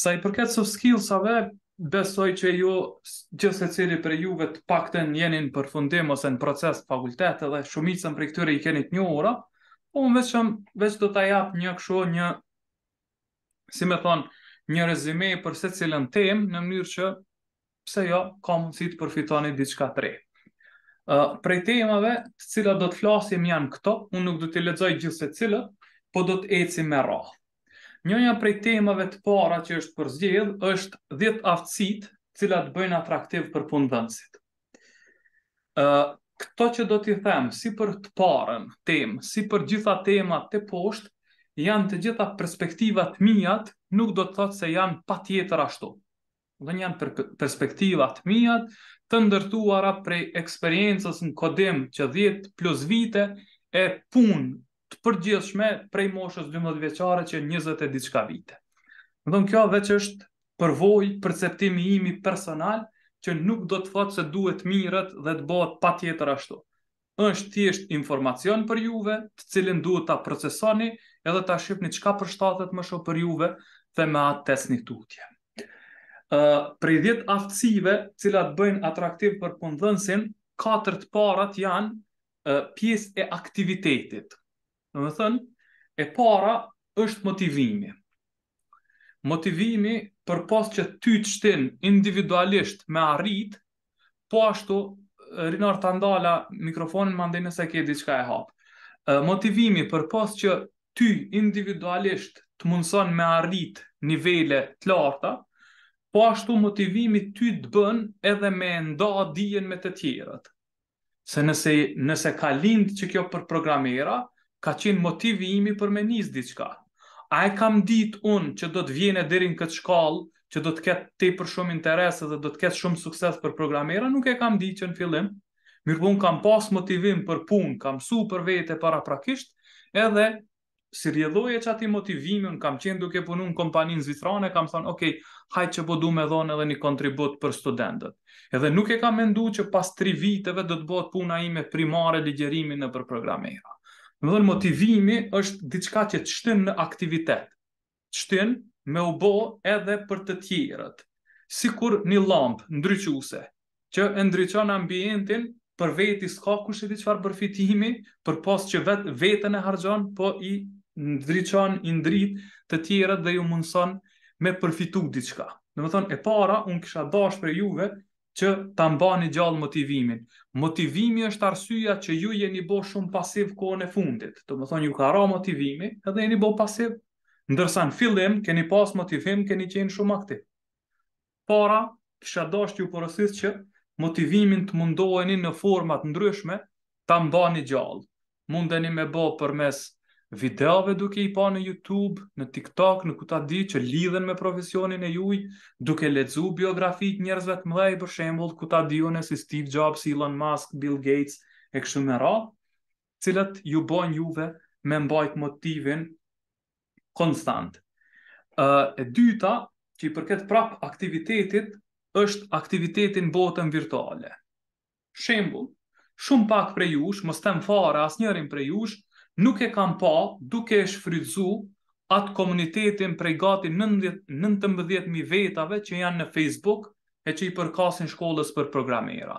Sa i përket soft skills ave, besoj që ju gjithë se cili për juve të pak të njenin për fundim ose në proces fakultet edhe shumicën për këtyre i kenit një ora, po më veçëm, veç do të japë një kësho një, si me thonë, një rezime për se cilën tem, në mënyrë që pse jo, ka mundësi të përfitoni diçka të rejtë. Uh, prej temave të cilat do të flasim janë këto, unë nuk do të lexoj gjithë secilat, po do të eci me radhë. Njënja prej temave të para që është përzgjedh, është 10 aftësit cilat bëjnë atraktiv për punë dhënësit. Këto që do t'i themë, si për të parën temë, si për gjitha temat të poshtë, janë të gjitha perspektivat mijat, nuk do të thotë se janë pa tjetër ashtu. Dhe njënë perspektivat mijat, të ndërtuara prej eksperiencës në kodim që 10 plus vite, e punë të përgjithshme prej moshës 12 vjeçare që janë 20 e diçka vite. Do të thonë kjo veç është përvojë perceptimi imi personal që nuk do të thotë se duhet mirët dhe të bëhet patjetër ashtu. Është thjesht informacion për juve, të cilën duhet ta procesoni edhe ta shihni çka përshtatet më shumë për juve dhe me atë testni tutje. Uh, prej djetë aftësive cilat bëjnë atraktiv për pëndhënsin, katërt parat janë uh, pjesë e aktivitetit, Në më thënë, e para është motivimi. Motivimi për pas që ty të shtin individualisht me arrit, po ashtu rinar të ndala mikrofonin më ndenë nëse ke diçka e hapë. Motivimi për pas që ty individualisht të mundëson me arrit nivele të larta, po ashtu motivimi ty të bën edhe me nda dijen me të tjerët. Se nëse, nëse ka lindë që kjo për programera, ka qenë motivi imi për me njës diqka. A e kam ditë unë që do të vjene dherin këtë shkallë, që do të ketë te për shumë interesë dhe do të ketë shumë sukses për programera, nuk e kam ditë që në fillim, mirë po kam pas motivim për punë, kam su për vete para prakisht, edhe si rjedhoje që ati motivimin, kam qenë duke punu në kompaninë zvitrane, kam thonë, okej, okay, hajtë që po du me dhonë edhe një kontribut për studentët. Edhe nuk e kam mendu që pas tri viteve do të botë puna ime primare ligjerimin në për programera. Më dhënë motivimi është diçka që të në aktivitet, të me u bo edhe për të tjerët, si kur një lampë ndryquse, që e ndryqon ambientin për veti s'ka kush e di qëfar përfitimi, për pas që vet, vetën e hargjon, po i ndryqon, i ndrit të tjerët dhe ju mundëson me përfitu diçka. Në më thonë, e para, unë kisha dash për juve, që ta mbani gjallë motivimin. Motivimi është arsyeja që ju jeni bo shumë pasiv kohën e fundit. Do më thonë, ju ka ra motivimi edhe jeni bo pasiv. Ndërsa në fillim, keni pas motivim, keni qenë shumë aktiv. Para, kisha dasht ju porësit që motivimin të mundoheni në format ndryshme, ta mbani gjallë. Mundeni me bo për mes videove duke i pa në YouTube, në TikTok, në kuta di që lidhen me profesionin e juj, duke lecu biografit njerëzve të mdhej, për shembol, kuta di une si Steve Jobs, Elon Musk, Bill Gates, e kështu me ra, cilët ju bojnë juve me mbajt motivin konstant. e dyta, që i përket prap aktivitetit, është aktivitetin botën virtuale. Shembul, shumë pak prej jush, mos fare as njërin prej jush, nuk e kam pa duke e shfrytzu atë komunitetin prej gati 19.000 vetave që janë në Facebook e që i përkasin shkollës për programera.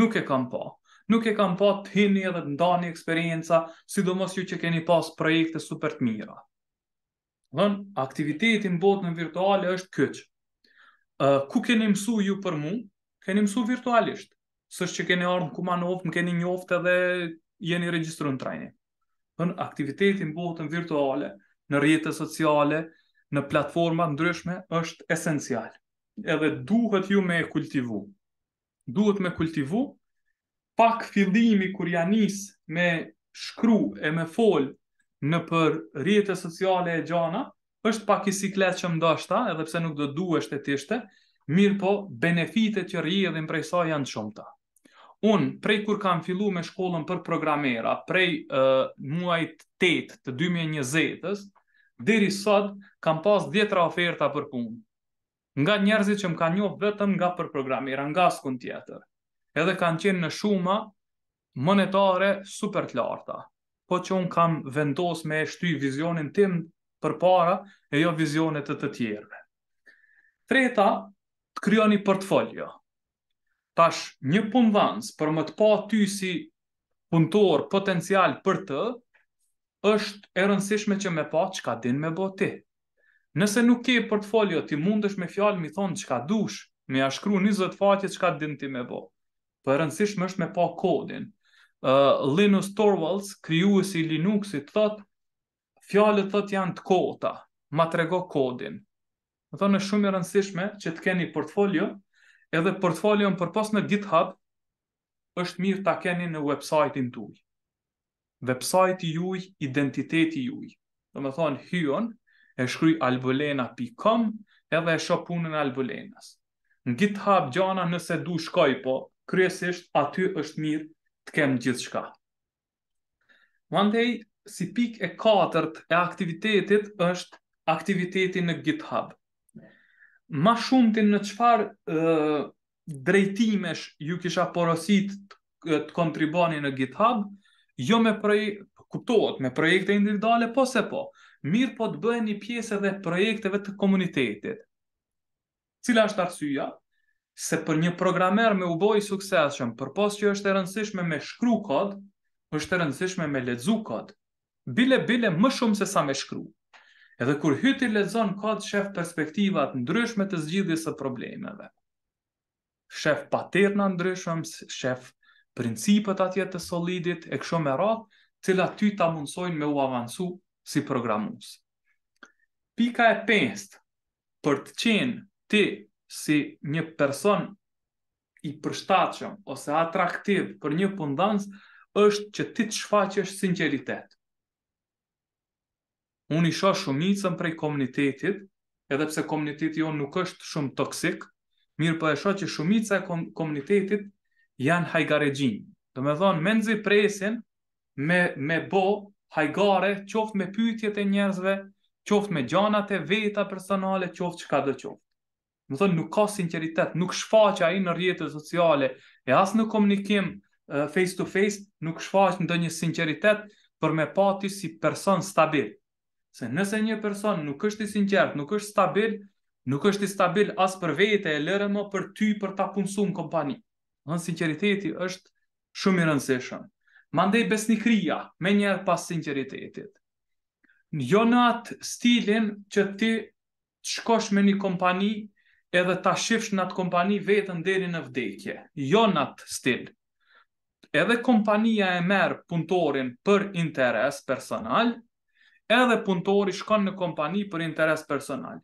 Nuk e kam pa. Nuk e kam pa të hini edhe të ndani eksperienca, sidomos ju që keni pas projekte super të mira. Dhen, aktivitetin botë në virtuale është këqë. Uh, ku keni mësu ju për mu, keni mësu virtualisht. Sështë që keni ardhë në kuma në ofë, më keni një edhe jeni registru në trajnit në aktiviteti botën virtuale, në rrjetet sociale, në platforma ndryshme është esencial. Edhe duhet ju me kultivu. Duhet me kultivu pak fillimi kur ja nis me shkru e me fol në për rrjete sociale e gjana, është pak i siklet që mdo është ta, edhe pse nuk do duhe shtetishte, tishte, mirë po, benefitet që rrjedhin prej sa janë të shumë ta un prej kur kam filluar me shkollën për programera, prej uh, muajit 8 të 2020-s deri sot kam pas 10 oferta për punë. Nga njerëzit që më kanë njohë vetëm nga për programera, nga askun tjetër. Edhe kanë qenë në shuma monetare super të larta. Po që un kam vendos me shty vizionin tim për para e jo vizionet të të tjerëve. Treta, të një portfolio tash një punëdhënës për më të pa ty si punëtor potencial për të, është e rëndësishme që me pa që ka din me boti. Nëse nuk ke portfolio, ti mundesh me fjalë mi thonë që ka dush, me a shkru një zëtë faqe që ka din ti me bo. Për po e rëndësishme është me pa kodin. Uh, Linus Torvalds, kryuës i Linuxit, thotë, fjalët thotë janë të kota, ma të rego kodin. Në thonë shumë e rëndësishme që të keni portfolio, edhe portfolion për pas në GitHub, është mirë ta keni në website-in të ujë. Website-i juj, identiteti juj. Dhe me thonë, hyon, e shkry albolena.com, edhe e shopunën albolenas. Në GitHub gjana nëse du shkoj po, kryesisht aty është mirë të kem gjithë shka. day, si pik e katërt e aktivitetit është aktiviteti në GitHub ma shumë të në qëfar drejtimesh ju kisha porosit të kontriboni në GitHub, jo me projekte, kuptohet, me projekte individuale, po se po, mirë po të bëhe një pjesë edhe projekteve të komunitetit. Cila është arsyja? Se për një programer me uboj sukseshëm, për pos që është e rëndësishme me shkru kod, është e rëndësishme me ledzu kod, bile bile më shumë se sa me shkru. Uh, Edhe kur hyti lexon ka të shef perspektiva të ndryshme të zgjidhjes së problemeve. Shef paterna ndryshëm, shef principet atje të solidit e kështu me radh, të cilat ty ta mundsojnë me u avancu si programues. Pika e pest për të qenë ti si një person i përshtatshëm ose atraktiv për një pundancë është që ti të shfaqesh sinqeritet unë isha shumicën prej komunitetit, edhe pse komuniteti jo nuk është shumë toksik, mirë për po e shoh që shumica e kom komunitetit janë hajgaregjin. Do me dhonë, menzi presin me, me bo hajgare, qoftë me pytjet e njerëzve, qoftë me gjanat e veta personale, qoftë që ka dhe qoftë. Më thonë, nuk ka sinceritet, nuk shfaqe i në rjetët sociale, e asë në komunikim face to face, nuk shfaqe në një sinceritet për me pati si person stabil. Se nëse një person nuk është i sinqert, nuk është stabil, nuk është i stabil as për vete e lërë më për ty për ta punësu në kompani. Në sinceriteti është shumë i rëndësishëm. Mandej besnikria me njerë pas sinceritetit. Jo në atë stilin që ti të shkosh me një kompani edhe ta shifsh në atë kompani vetën deri në vdekje. Jo në atë stil. Edhe kompania e merë punëtorin për interes personal – edhe punëtori shkon në kompani për interes personal.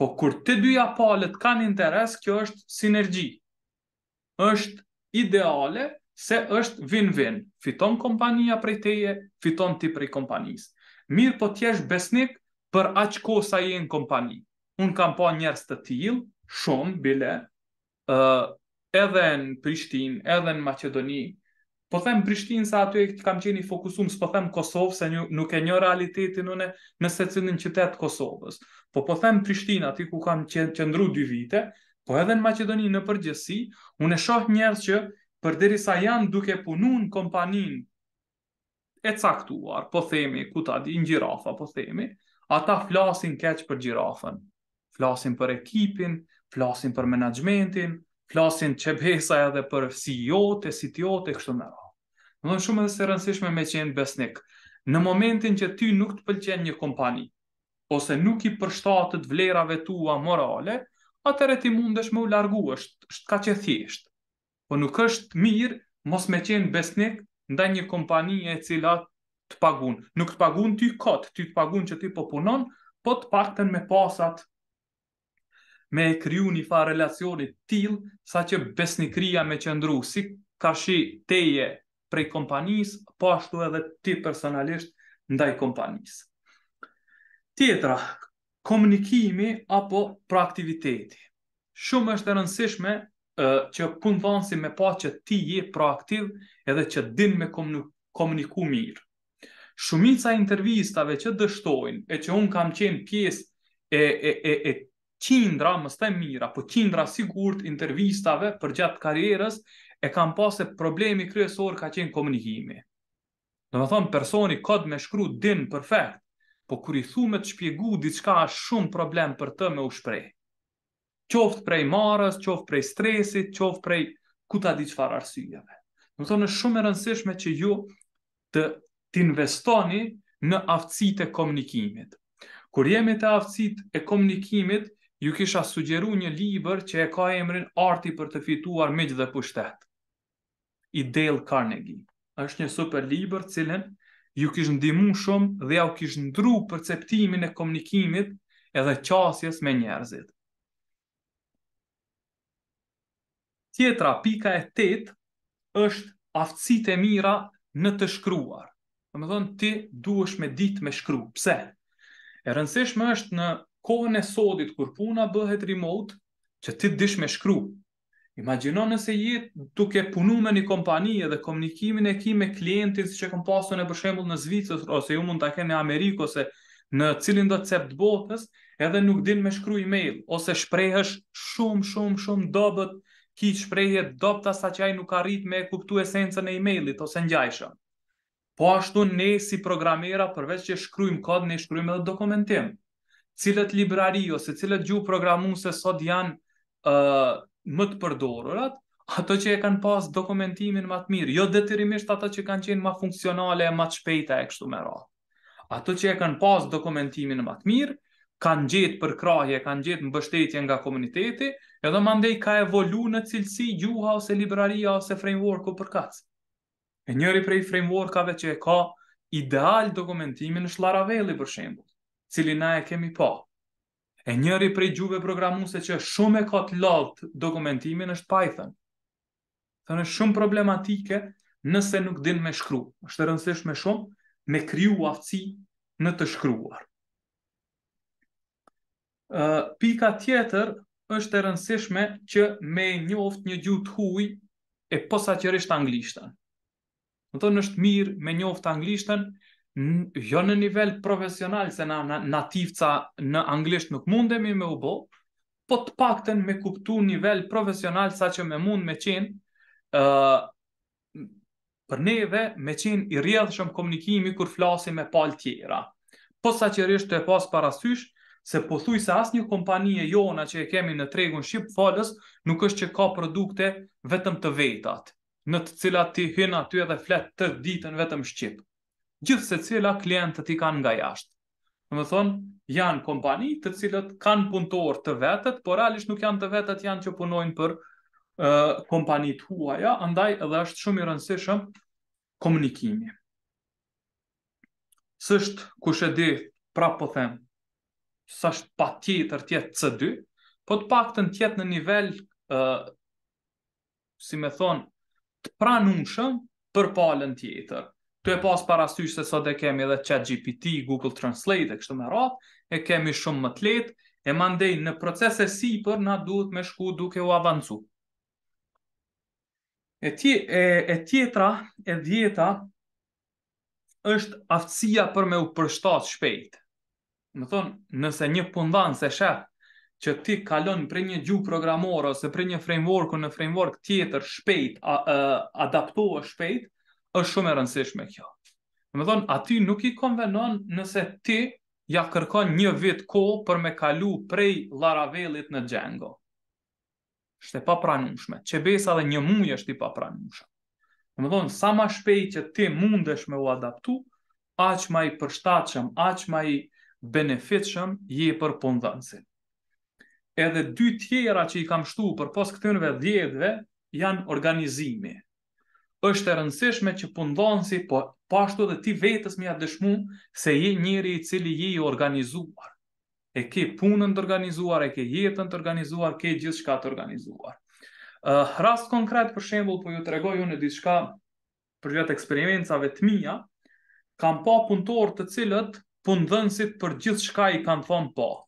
Po kur të dyja palët kanë interes, kjo është sinergji. është ideale se është win-win. Fiton kompania prej teje, fiton ti prej kompanisë. Mirë po t'jesh besnik për aq ko sa je në kompani. Unë kam po njerës të t'il, shumë, bile, uh, edhe në Prishtin, edhe në Macedoninë, po them Prishtinë sa aty e kam qenë i fokusum, s'po them Kosovë, se një, nuk e një realitetin une në qytet të Kosovës. Po po them Prishtinë aty ku kam qëndru dy vite, po edhe në Macedoni në përgjësi, unë e shoh njerë që përderi sa janë duke punuar në kompaninë e caktuar, po themi, ku ta di, një gjirafa, po themi, ata flasin keq për gjirafën, flasin për ekipin, flasin për menagjmentin, flasin qebesa edhe për CEO-të, CTO-të, kështu mëra. Më dhe shumë edhe se rëndësishme me qenë besnik. Në momentin që ty nuk të pëlqen një kompani, ose nuk i përshtatët vlerave tua morale, e ti mundesh me u largu është, është ka që thjeshtë. Po nuk është mirë mos me qenë besnik nda një kompani e cila të pagun. Nuk të pagun ty kotë, ty të pagun që ty po punon, po të pakten me pasat me e kryu një fa relacionit til, sa që besnikria me qëndru, si ka shi teje prej kompanisë, po ashtu edhe ti personalisht ndaj kompanisë. Tjetra, komunikimi apo proaktiviteti. Shumë është e rëndësishme uh, që punëdhënësi me pa që ti je proaktiv edhe që din me komuniku mirë. Shumica intervistave që dështojnë e që unë kam qenë pjesë e, e, e, e qindra, më staj mira, po qindra sigurt intervistave për gjatë karierës e kam pas se problemi kryesor ka qenë komunikimi. Në më thonë, personi kod me shkru din perfekt, po kur i thu me të shpjegu, diçka është shumë problem për të me u shprej. Qoftë prej marës, qoftë prej stresit, qoftë prej kuta ta di qëfar arsyjeve. Në më thonë, shumë e rëndësishme që ju të t'investoni në aftësit e komunikimit. Kur jemi të aftësit e komunikimit, ju kisha sugjeru një liber që e ka emrin arti për të fituar miqë dhe pushtet i Dale Carnegie. është një super libër cilën ju kishë ndimu shumë dhe au kishë ndru përceptimin e komunikimit edhe qasjes me njerëzit. Tjetra pika e tetë është aftësit e mira në të shkruar. Në më dhënë ti duesh me ditë me shkru. Pse? E rëndësishme është në kohën e sodit kur puna bëhet remote, që ti dish me shkru, Imagjino nëse je duke punuar me një kompani dhe komunikimin e ke me klientin siç e kam pasur në përshëmbull në Zvicër ose ju mund ta keni në Amerikë ose në cilin do të cep të botës, edhe nuk din me shkruj e-mail, ose shprejhësh shumë, shumë, shumë dobet, ki shprehje dobta dobet asa që ajë nuk arrit me kuptu esenca në e-mailit, ose njajshëm. Po ashtu, ne si programera, përveç që shkrujmë kod, ne shkrujmë edhe dokumentim. Cilët librari, ose cilët gjuhë programu se sot janë uh, më të përdorurat, ato që e kanë pas dokumentimin më të mirë, jo detyrimisht ato që kanë qenë më funksionale e më të shpejta e kështu me radhë. Ato që e kanë pas dokumentimin më të mirë, kanë gjetë krahje, kanë gjetë mbështetje nga komuniteti, edhe më ndej ka evolu në cilësi gjuha ose libraria ose frameworku për kacë. E njëri prej frameworkave që e ka ideal dokumentimin është Laraveli për shembull, cili na e kemi pa. Po. E njëri prej gjuve programuse që shumë e ka të ladhët dokumentimin është Python. Të në shumë problematike nëse nuk din me shkru. është të rëndësishme shumë me kryu aftësi në të shkruar. Pika tjetër është të rëndësishme që me njoft një të huj e posa qërështë anglishtën. Në tonë është mirë me njoft anglishtën, jo në nivel profesional, se na, na nativca në anglisht nuk mundemi me u bo, po të pakten me kuptu nivel profesional sa që me mund me qenë, uh, për neve me qenë i rjedhë shumë komunikimi kur flasim e pal tjera. Po sa që rrështë e pas parasysh, se po thuj se asë një kompanije jona që e kemi në tregun Shqip falës, nuk është që ka produkte vetëm të vetat, në të cilat ti hynë aty edhe fletë të ditën vetëm Shqipë gjithë se cila klientët i kanë nga jashtë. Në më thonë, janë kompani të cilët kanë punëtor të vetët, por realisht nuk janë të vetët, janë që punojnë për uh, kompani të huaja, ndaj edhe është shumë i rëndësishëm komunikimi. Sështë kush e di, pra po them, sështë pa tjetër tjetë C2, po të pak të në tjetë në nivel, uh, si me thonë, të pranumëshëm për palën tjetër. Tu e pas parasysh se sot e kemi edhe ChatGPT, Google Translate e kështu me ratë, e kemi shumë më të lehtë, e mandej në procese sipër na duhet me shku duke u avancu. E ti e e tjetra, e dhjeta është aftësia për me u përshtat shpejt. Më thonë, nëse një pundan se shetë që ti kalonë për një gjuhë programore ose për një framework në framework tjetër shpejt, a, a, adaptohë shpejt, është shumë e rëndësishme kjo. Dhe me thonë, aty nuk i konvenon nëse ti ja kërkon një vit ko për me kalu prej Laravelit në Django. Shte pa pranushme. Që besa dhe një muj është i pa pranushme. Dhe me thonë, sa ma shpej që ti mundesh me u adaptu, aq ma i përshtachem, aq ma i benefitshëm je për pundhënësin. Edhe dy tjera që i kam shtu për pos këtënve dhjedhve, janë organizimi është e rëndësishme që pundonësi, po pashtu dhe ti vetës më a dëshmu se je njëri i cili je i organizuar. E ke punën të organizuar, e ke jetën të organizuar, ke gjithë të organizuar. Uh, rast konkret, për shembul, po ju të regoj unë e ditë shka për gjithë eksperiencave të mija, kam pa punëtor të cilët pundonësit për gjithë shka i kanë thonë po. Pa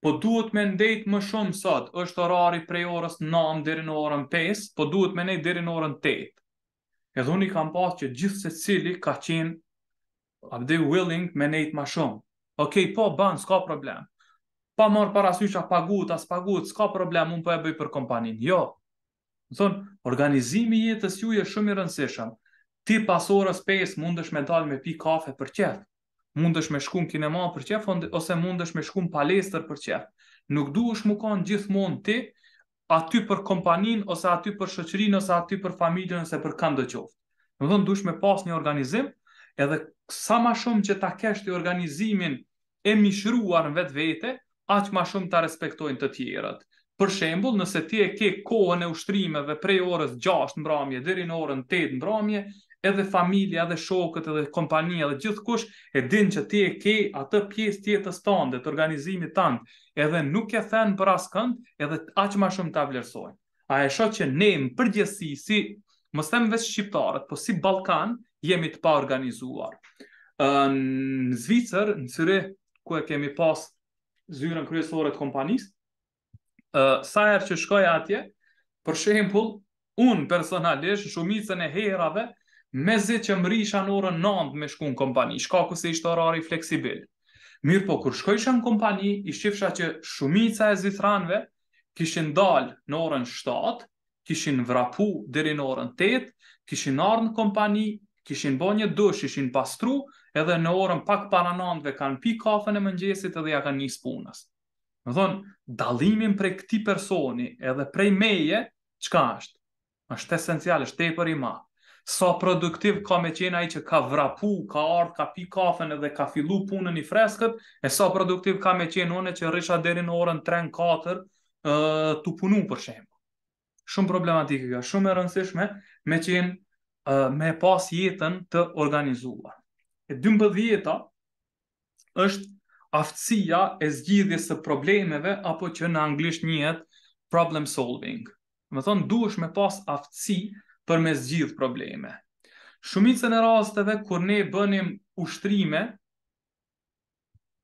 po duhet me ndejt më shumë sot, është orari prej orës 9 deri në orën 5, po duhet me ndejt deri në orën 8. Edhe unë i kam pas që gjithë se cili ka qenë abde willing me nejtë ma shumë. Okej, okay, po, ban, s'ka problem. Pa marë parasysha pagut, as pagut, s'ka problem, unë po e bëj për kompanin. Jo. Më thonë, organizimi jetës ju e shumë i rëndësishëm. Ti pas orës 5 mundësh me dalë me pi kafe për qëtë mundesh me shku në kinema për qef, ose mundesh me shku në palestër për qef. Nuk du është mu kanë gjithmonë ti, aty për kompanin, ose aty për shëqërin, ose aty për familjen, ose për kam dhe qoftë. Në dhënë, du me pas një organizim, edhe sa ma shumë që ta kesh të organizimin e mishruar në vetë vete, aqë ma shumë ta respektojnë të tjerët. Për shembul, nëse ti e ke kohën e ushtrimeve prej orës 6 në bramje, në orën 8 në bramje, edhe familja, edhe shokët, edhe kompania, edhe gjithë kush, e din që ti e ke atë pjesë tjetës tonë dhe të organizimit tanë, edhe nuk e thenë për asë edhe aqë ma shumë të avlerësojnë. A e shokë që ne më përgjësi, si, më stem vesh shqiptarët, po si Balkan, jemi të pa organizuar. Në Zvicër, në cire, ku e kemi pas zyrën kryesore të kompanisë, sa erë që shkoj atje, për shembull, unë personalisht, shumicën e herave, me zi që më rrisha në orën nëndë me shku në kompani, shka ku se ishtë orari fleksibil. Mirë po, kur shkojshë në kompani, i qifësha që shumica e zithranve kishin dalë në orën 7, kishin vrapu dheri në orën 8, kishin nërë në kompani, kishin bo një dush, ishin pastru, edhe në orën pak para nëndëve kanë pi kafën e mëngjesit edhe ja kanë një spunës. Në thonë, dalimin prej këti personi edhe prej meje, qka është? është esencial, është tepër i matë sa produktiv ka me qenë ai që ka vrapu, ka ardh, ka pi kafën edhe ka fillu punën i freskët, e sa produktiv ka me qenë unë që rrisha deri në orën 3-4 ë të punu për shemb. Shumë problematike kjo, shumë e rëndësishme me qenë me pas jetën të organizuar. E 12-ta është aftësia e zgjidhjes së problemeve apo që në anglisht njihet problem solving. Do të thonë duhesh me pas aftësi për me zgjidh probleme. Shumicën e rasteve, kur ne bënim ushtrime,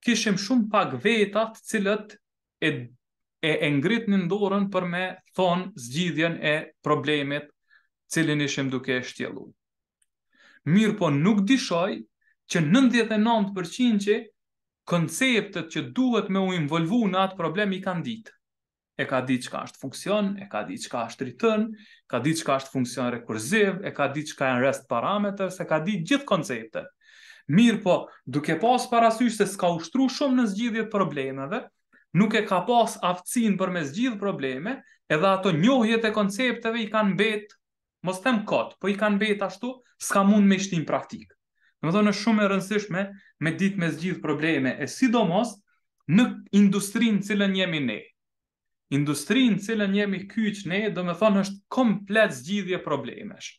kishim shumë pak vetat cilët e, e, e ngrit një ndorën për me thonë zgjidhjen e problemet cilin ishim duke e shtjelu. Mirë po nuk dishoj që 99% që konceptet që duhet me u involvu në atë problem i kanë ditë e ka ditë që ka është funksion, e ka ditë që ka është return, ka ditë që ka është funksion rekurziv, e ka ditë që ka në rest parametër, se ka ditë gjithë konceptet. Mirë po, duke pas parasysh se s'ka ushtru shumë në zgjidhjet problemeve, nuk e ka pas aftësin për me zgjidh probleme, edhe ato njohjet e koncepteve i kanë betë, mos tem kotë, po i kanë betë ashtu, s'ka mund me shtim praktikë. Në dhe shumë e rëndësishme me ditë me zgjith probleme e sidomos në industrinë cilën jemi ne industrinë cilën jemi kyç ne, do të thonë është komplet zgjidhje problemesh.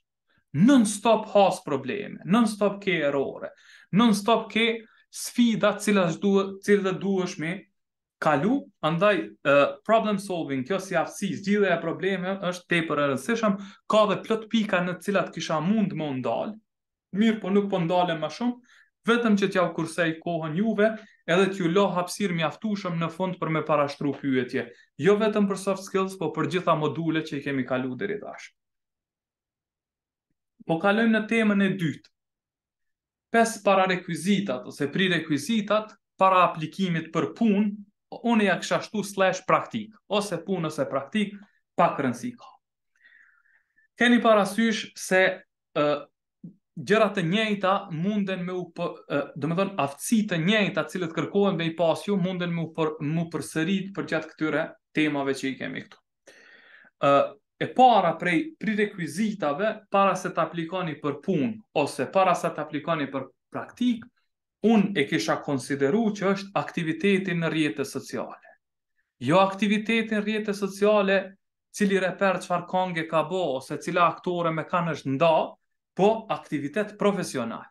Non stop has probleme, non stop ke errore, non stop ke sfida të cilat duhet, cilat duhesh me kalu, andaj uh, problem solving, kjo si aftësi, zgjidhja e probleme është te e rëndësishëm, ka dhe plot pika në cilat kisha mund më ndalë, mirë po nuk po ndalë më shumë, vetëm që t'ja kursej kohën juve, edhe t'ju lo hapsir mjaftueshëm në fund për me parashtruar pyetje, jo vetëm për soft skills, por për gjitha modulet që i kemi kaluar deri tash. Po kalojmë në temën e dytë. Pes para rekuizitat ose pri rekuizitat para aplikimit për punë, unë ja kisha ashtu slash praktik, ose punë ose praktik, pa rëndësi. Keni parasysh se gjërat të njëjta munden me u për, do me thonë, aftësi të njëjta cilët kërkohen dhe i pas ju, munden me u për, mu përsërit për gjatë këtyre temave që i kemi këtu. E para prej prirekuizitave, para se të aplikoni për punë, ose para se të aplikoni për praktikë, unë e kisha konsideru që është aktivitetin në rjetë sociale. Jo aktivitetin rjetë sociale, cili reper qëfar kongje ka bo, ose cila aktore me kanë është nda, po aktivitet profesional.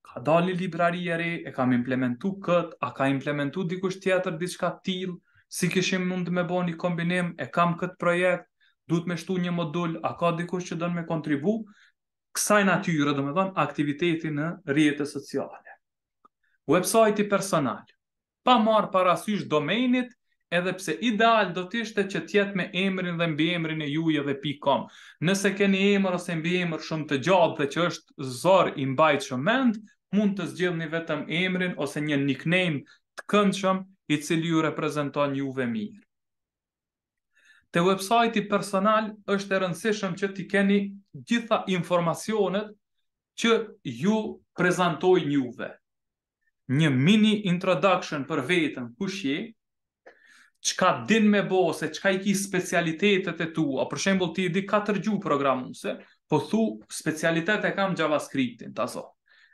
Ka dalë një librari e re, e kam implementu këtë, a ka implementu dikush tjetër diçka tilë, si këshim mund të me bo një kombinim, e kam këtë projekt, du të me shtu një modul, a ka dikush që dënë me kontribu, kësaj natyre dhe me dhënë aktiviteti në rjetët sociale. Website i personal, pa marë parasysh domenit, edhe pse ideal do të ishte që të jetë me emrin dhe mbiemrin e juaj edhe pikom. Nëse keni emër ose mbiemër shumë të gjatë dhe që është zor i mbajtshëm mend, mund të zgjidhni vetëm emrin ose një nickname të këndshëm i cili ju reprezenton juve mirë. Te websajti personal është e rëndësishëm që ti keni gjitha informacionet që ju prezantojnë juve. Një mini introduction për veten, kush je, qka din me bo, ose qka i ki specialitetet e tu, a për shembol ti i di 4 gju programuse, po thu specialitet e kam javascriptin, ta zohë.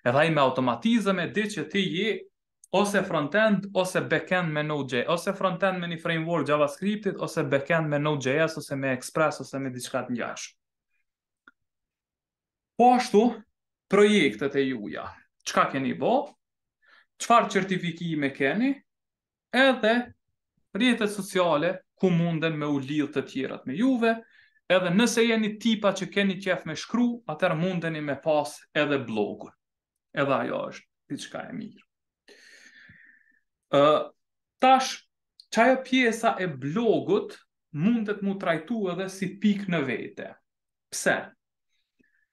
E i me automatizëm e di që ti je ose frontend, ose backend me Node.js, ose frontend me një framework javascriptit, ose backend me Node.js, ose me Express, ose me diçkat një jashtë. Po ashtu, projektet e juja, qka keni bo, qfar certifikime keni, edhe rjetet sociale ku munden me u lidh të tjerat me juve, edhe nëse jeni tipa që keni qef me shkru, atër mundeni me pas edhe blogur. Edhe ajo është diçka e mirë. Uh, tash, qajo pjesa e blogut mundet mu trajtu edhe si pik në vete. Pse?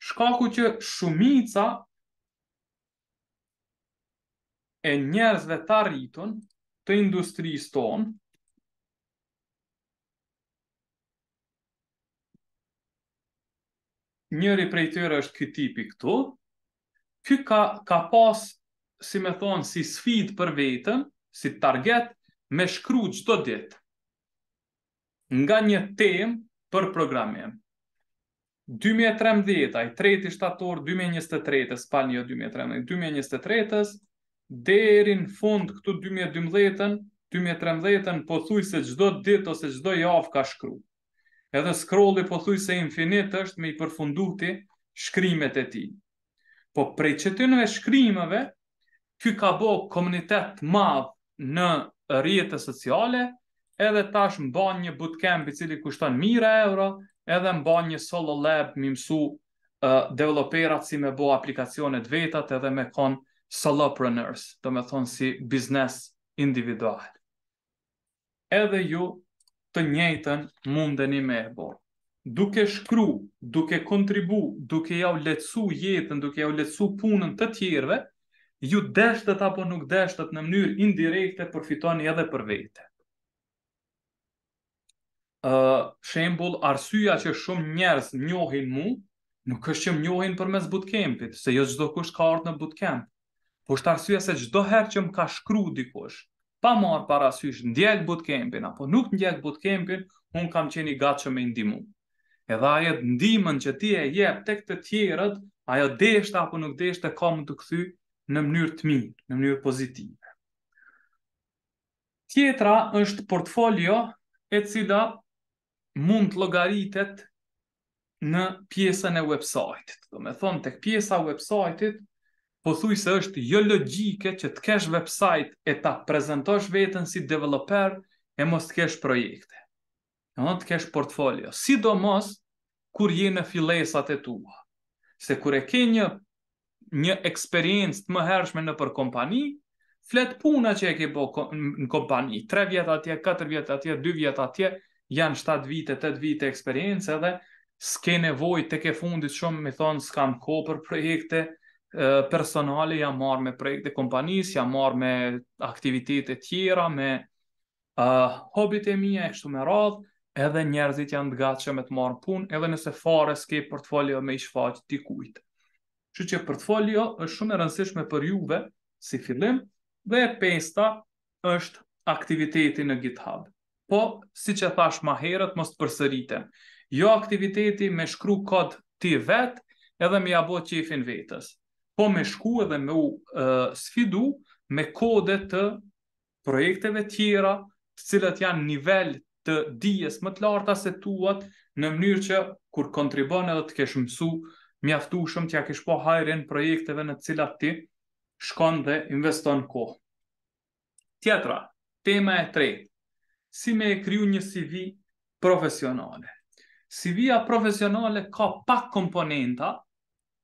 Shkaku që shumica e njerëzve të arritun të industrisë tonë, njëri prej tyre është ky tipi këtu. Ky ka ka pas, si më thon, si sfidë për veten, si target me shkruaj çdo ditë. Nga një temë për programim. 2013, ai 3 shtator 2023-s, një 2013, 2023-s deri në fund këtu 2012-ën, 2013-ën pothuajse çdo ditë ose çdo javë ka shkruar edhe scrolli po thuj se infinit është me i përfunduti shkrimet e ti. Po prej nëve shkrimeve, ky ka bo komunitet madh në rjetët sociale, edhe tash mba një bootcamp i cili kushton mira euro, edhe mba një solo lab mi mësu uh, developerat si me bo aplikacionet vetat edhe me kon solopreneurs, do me thonë si biznes individual. Edhe ju të njëjtën mundeni me e bo. Duke shkru, duke kontribu, duke jau letësu jetën, duke jau letësu punën të tjerve, ju deshtet apo nuk deshtet në mënyrë indirekte përfitoni edhe për vete. Uh, shembul, arsyja që shumë njerës njohin mu, nuk është që më njohin për mes bootcampit, se jo gjdo kush ka artë në bootcamp, po është arsyja se gjdo herë që më ka shkru dikush, pa marë parasysh ndjek bootcampin, apo nuk ndjek bootcampin, unë kam qeni gatë që me ndimu. Edhe ajo ndimën që ti e jep tek të tjerët, ajo deshtë apo nuk deshtë ka më të këthy në mënyrë të mirë, në mënyrë pozitive. Tjetra është portfolio e cila mund të logaritet në pjesën e website-it. Do me thonë, tek pjesa website-it po thuj se është jo logjike që të kesh website e ta prezentosh vetën si developer e mos të kesh projekte. Në në të kesh portfolio, sidomos kur je në filesat e tua. Se kur e ke një, një eksperiencë të më hershme në për kompani, flet puna që e ke bo në kompani, 3 vjetë atje, 4 vjetë atje, 2 vjetë atje, janë 7 vite, 8 vite eksperiencë edhe, s'ke nevoj të ke fundit shumë, mi thonë, s'kam ko për projekte, personale ja marr me projekte kompanisë, ja marr me aktivitete të tjera, me uh, hobit e mija e kështu me radhë, edhe njerëzit janë të gatshëm me të marrë punë, edhe nëse fare s'ke portfolio me i shfaqë të kujtë. Që që portfolio është shumë e rëndësishme për juve, si fillim, dhe e pesta është aktiviteti në GitHub. Po, si që thash ma herët, mos të përsëritem. Jo aktiviteti me shkru kod ti vetë, edhe mi abo qifin vetës po me shku edhe me u uh, sfidu me kode të projekteve tjera të cilat janë nivel të dijes më të larta se tuat në mënyrë që kur kontribon edhe të kesh mësu mjaftu shumë t'ja kesh po hajrin projekteve në cilat ti shkon dhe investon kohë. Tjetra, tema e tre, si me e kryu një CV profesionale. CV-a profesionale ka pak komponenta,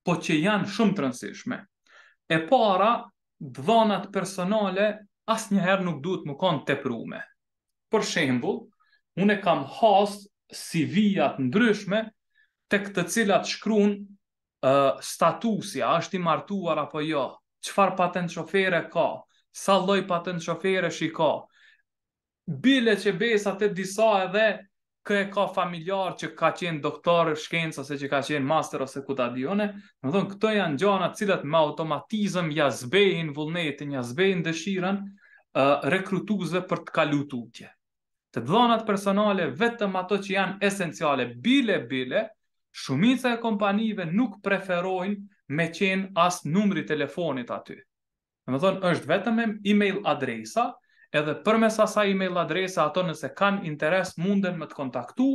po që janë shumë të rëndësishme. E para, dhonat personale asnjëherë njëherë nuk duhet më konë të prume. Për shembul, unë kam hasë si vijat ndryshme të këtë cilat shkruan uh, statusi, a është i martuar apo jo, qëfar patent shofere ka, sa loj patent shofere shi ka, bile që besat e disa edhe kë e ka familjar që ka qenë doktor shkencë ose që ka qenë master ose ku ta di më thon këto janë gjëra të cilat me automatizëm ja zbehin vullnetin, ja zbehin dëshirën uh, rekrutuesve për të kalututje. Të dhënat personale vetëm ato që janë esenciale, bile bile, shumica e kompanive nuk preferojnë me qenë as numri telefonit aty. Më thon është vetëm email adresa, edhe për mes asaj email adrese ato nëse kanë interes munden me të kontaktu,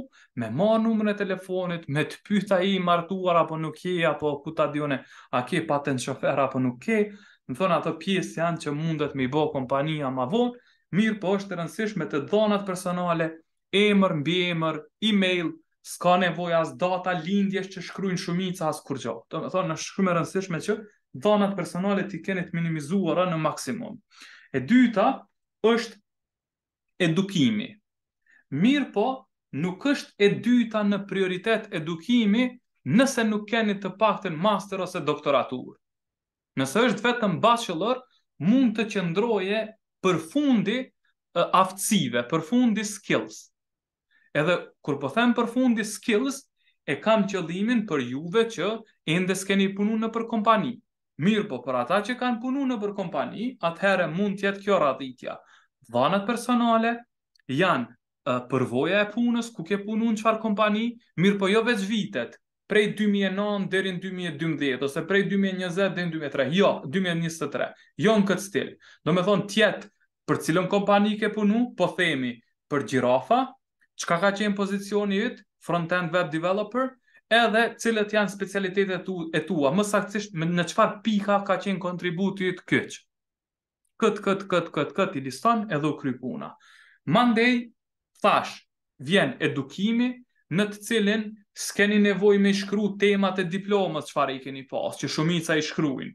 me ma numën e telefonit, me të pyta i martuar apo nuk je, apo ku ta dione a ke patent shofer apo nuk ke, në thonë ato pjesë janë që mundet me i bo kompania ma vonë, mirë po është të rëndësish të donat personale, emër, mbi emër, email, s'ka nevoj as data lindjes, që shkryin shumica as kur gjo. Të me thonë në shkryme rëndësish që donat personale t'i kenit minimizuara në maksimum. E dyta, është edukimi. Mirë po, nuk është e dyta në prioritet edukimi nëse nuk keni të pakten master ose doktoratur. Nëse është vetëm bachelor, mund të qëndroje për fundi aftësive, për fundi skills. Edhe kur po them për fundi skills, e kam qëllimin për juve që ende s'keni punu në për kompani. Mirë po për ata që kanë punu në për kompani, atëhere mund tjetë kjo raditja dhanat personale, janë uh, përvoja e punës, ku ke punu në qëfar kompani, mirë po jo veç vitet, prej 2009 dheri në 2012, ose prej 2020 dheri në 2003, jo, 2023, jo në këtë stil. Do me thonë tjetë për cilën kompani ke punu, po themi për Girafa, qka ka qenë pozicionit, front-end web developer, edhe cilët janë specialitetet e tua, më saktësisht në qëfar pika ka qenë kontributit këqë këtë, këtë, këtë, këtë, këtë i liston edhe u kry puna. Mandej, thash, vjen edukimi në të cilin s'keni nevoj me shkru temat e diplomës që i keni pas, që shumica i shkruin.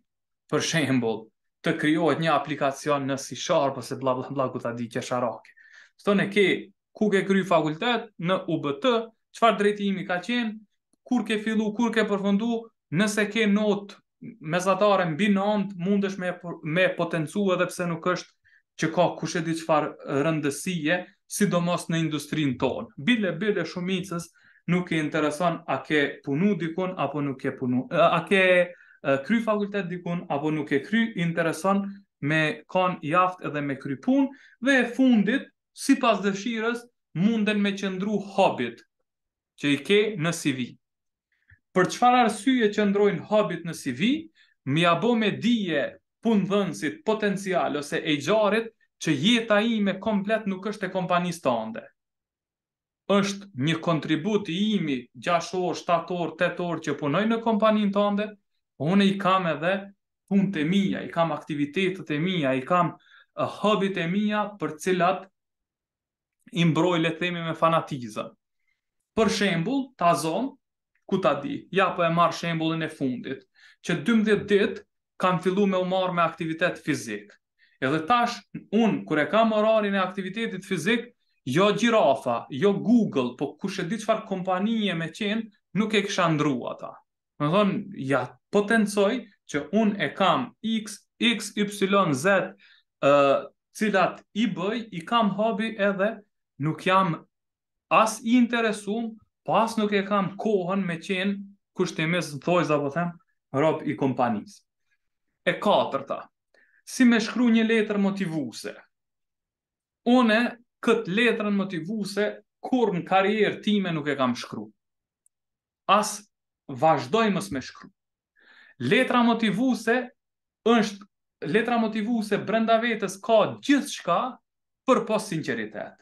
Për shembol, të kryojt një aplikacion në si sharë, ose bla bla bla, ku ta di kesh arake. Së në ke, ku ke kry fakultet, në UBT, qëfar drejtimi ka qenë, kur ke fillu, kur ke përfundu, nëse ke notë, mesatare mbi 9 mundesh me me potencu edhe pse nuk është që ka kush e di çfarë rëndësie, sidomos në industrinë tonë. Bile bile shumicës nuk i intereson a ke punu dikun apo nuk ke punu. A ke kry fakultet dikun apo nuk e kry, i intereson me kanë jaft edhe me kry pun dhe e fundit sipas dëshirës munden me qëndru hobit që i ke në CV për çfarë arsye që ndrojnë në CV, më ja bë me dije punëdhënësit potencial ose e gjarit që jeta ime komplet nuk është e kompanis të ande. Êshtë një kontribut i imi 6 orë, 7 orë, 8 orë që punoj në kompanin të ande, i kam edhe pun të mija, i kam aktivitetet e mija, i kam hobit e mija për cilat imbroj le themi me fanatizën. Për shembul, tazon, ku ta di, ja po e marr shembullin e fundit, që 12 ditë kam fillu me u marrë me aktivitet fizik. Edhe tash, unë, kur e kam orarin e aktivitetit fizik, jo Girafa, jo Google, po kush e di qëfar kompanije me qenë, nuk e kësha ndrua ta. Më thonë, ja potencoj që unë e kam X, X, Y, Z, uh, cilat i bëj, i kam hobi edhe nuk jam as i interesum, pas nuk e kam kohën me qenë kushtimis dhojz po them rob i kompanis. E katërta, si me shkru një letër motivuse. One, këtë letrën motivuse, kur në karierë time nuk e kam shkru. As vazhdoj mës me shkru. Letra motivuse është, letra motivuse brenda vetës ka gjithë shka për pos sinceritet.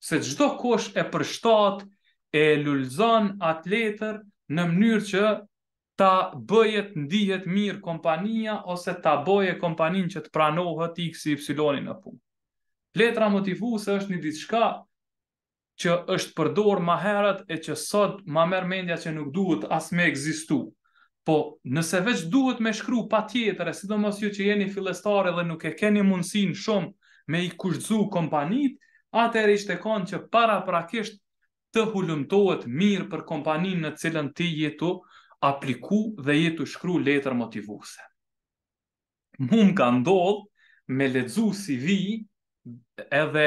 Se gjdo kosh e përshtatë, e lullzon letër në mënyrë që ta bëjet ndihet mirë kompania ose ta boje kompanin që të pranohet x, y në punë. Letra motivuese është një diçka që është përdorur ma herët e që sot ma merë mendja që nuk duhet as më egzistu. Po nëse veç duhet me shkru pa tjetër, e sidomos ju që jeni filestare dhe nuk e keni mundësin shumë me i kushtzu kompanit, atër ishte konë që para prakisht të hulumtohet mirë për kompaninë në cilën ti jetu apliku dhe jetu shkru letër motivuse. Mun ka ndodhë me ledzu si vi edhe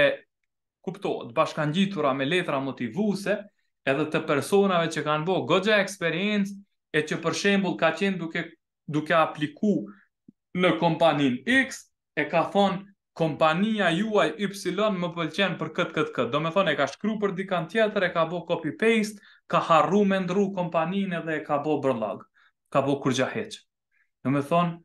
kuptohet bashkan gjitura me letëra motivuse edhe të personave që kanë bo gogja eksperiencë e që për shembul ka qenë duke, duke apliku në kompanin X e ka thonë kompania juaj Y më pëlqen për këtë këtë këtë. Do me thonë e ka shkru për dikan tjetër, e ka bo copy paste, ka harru me ndru kompaninë dhe e ka bo brëllag, ka bo kur gjaheq. Do me thonë,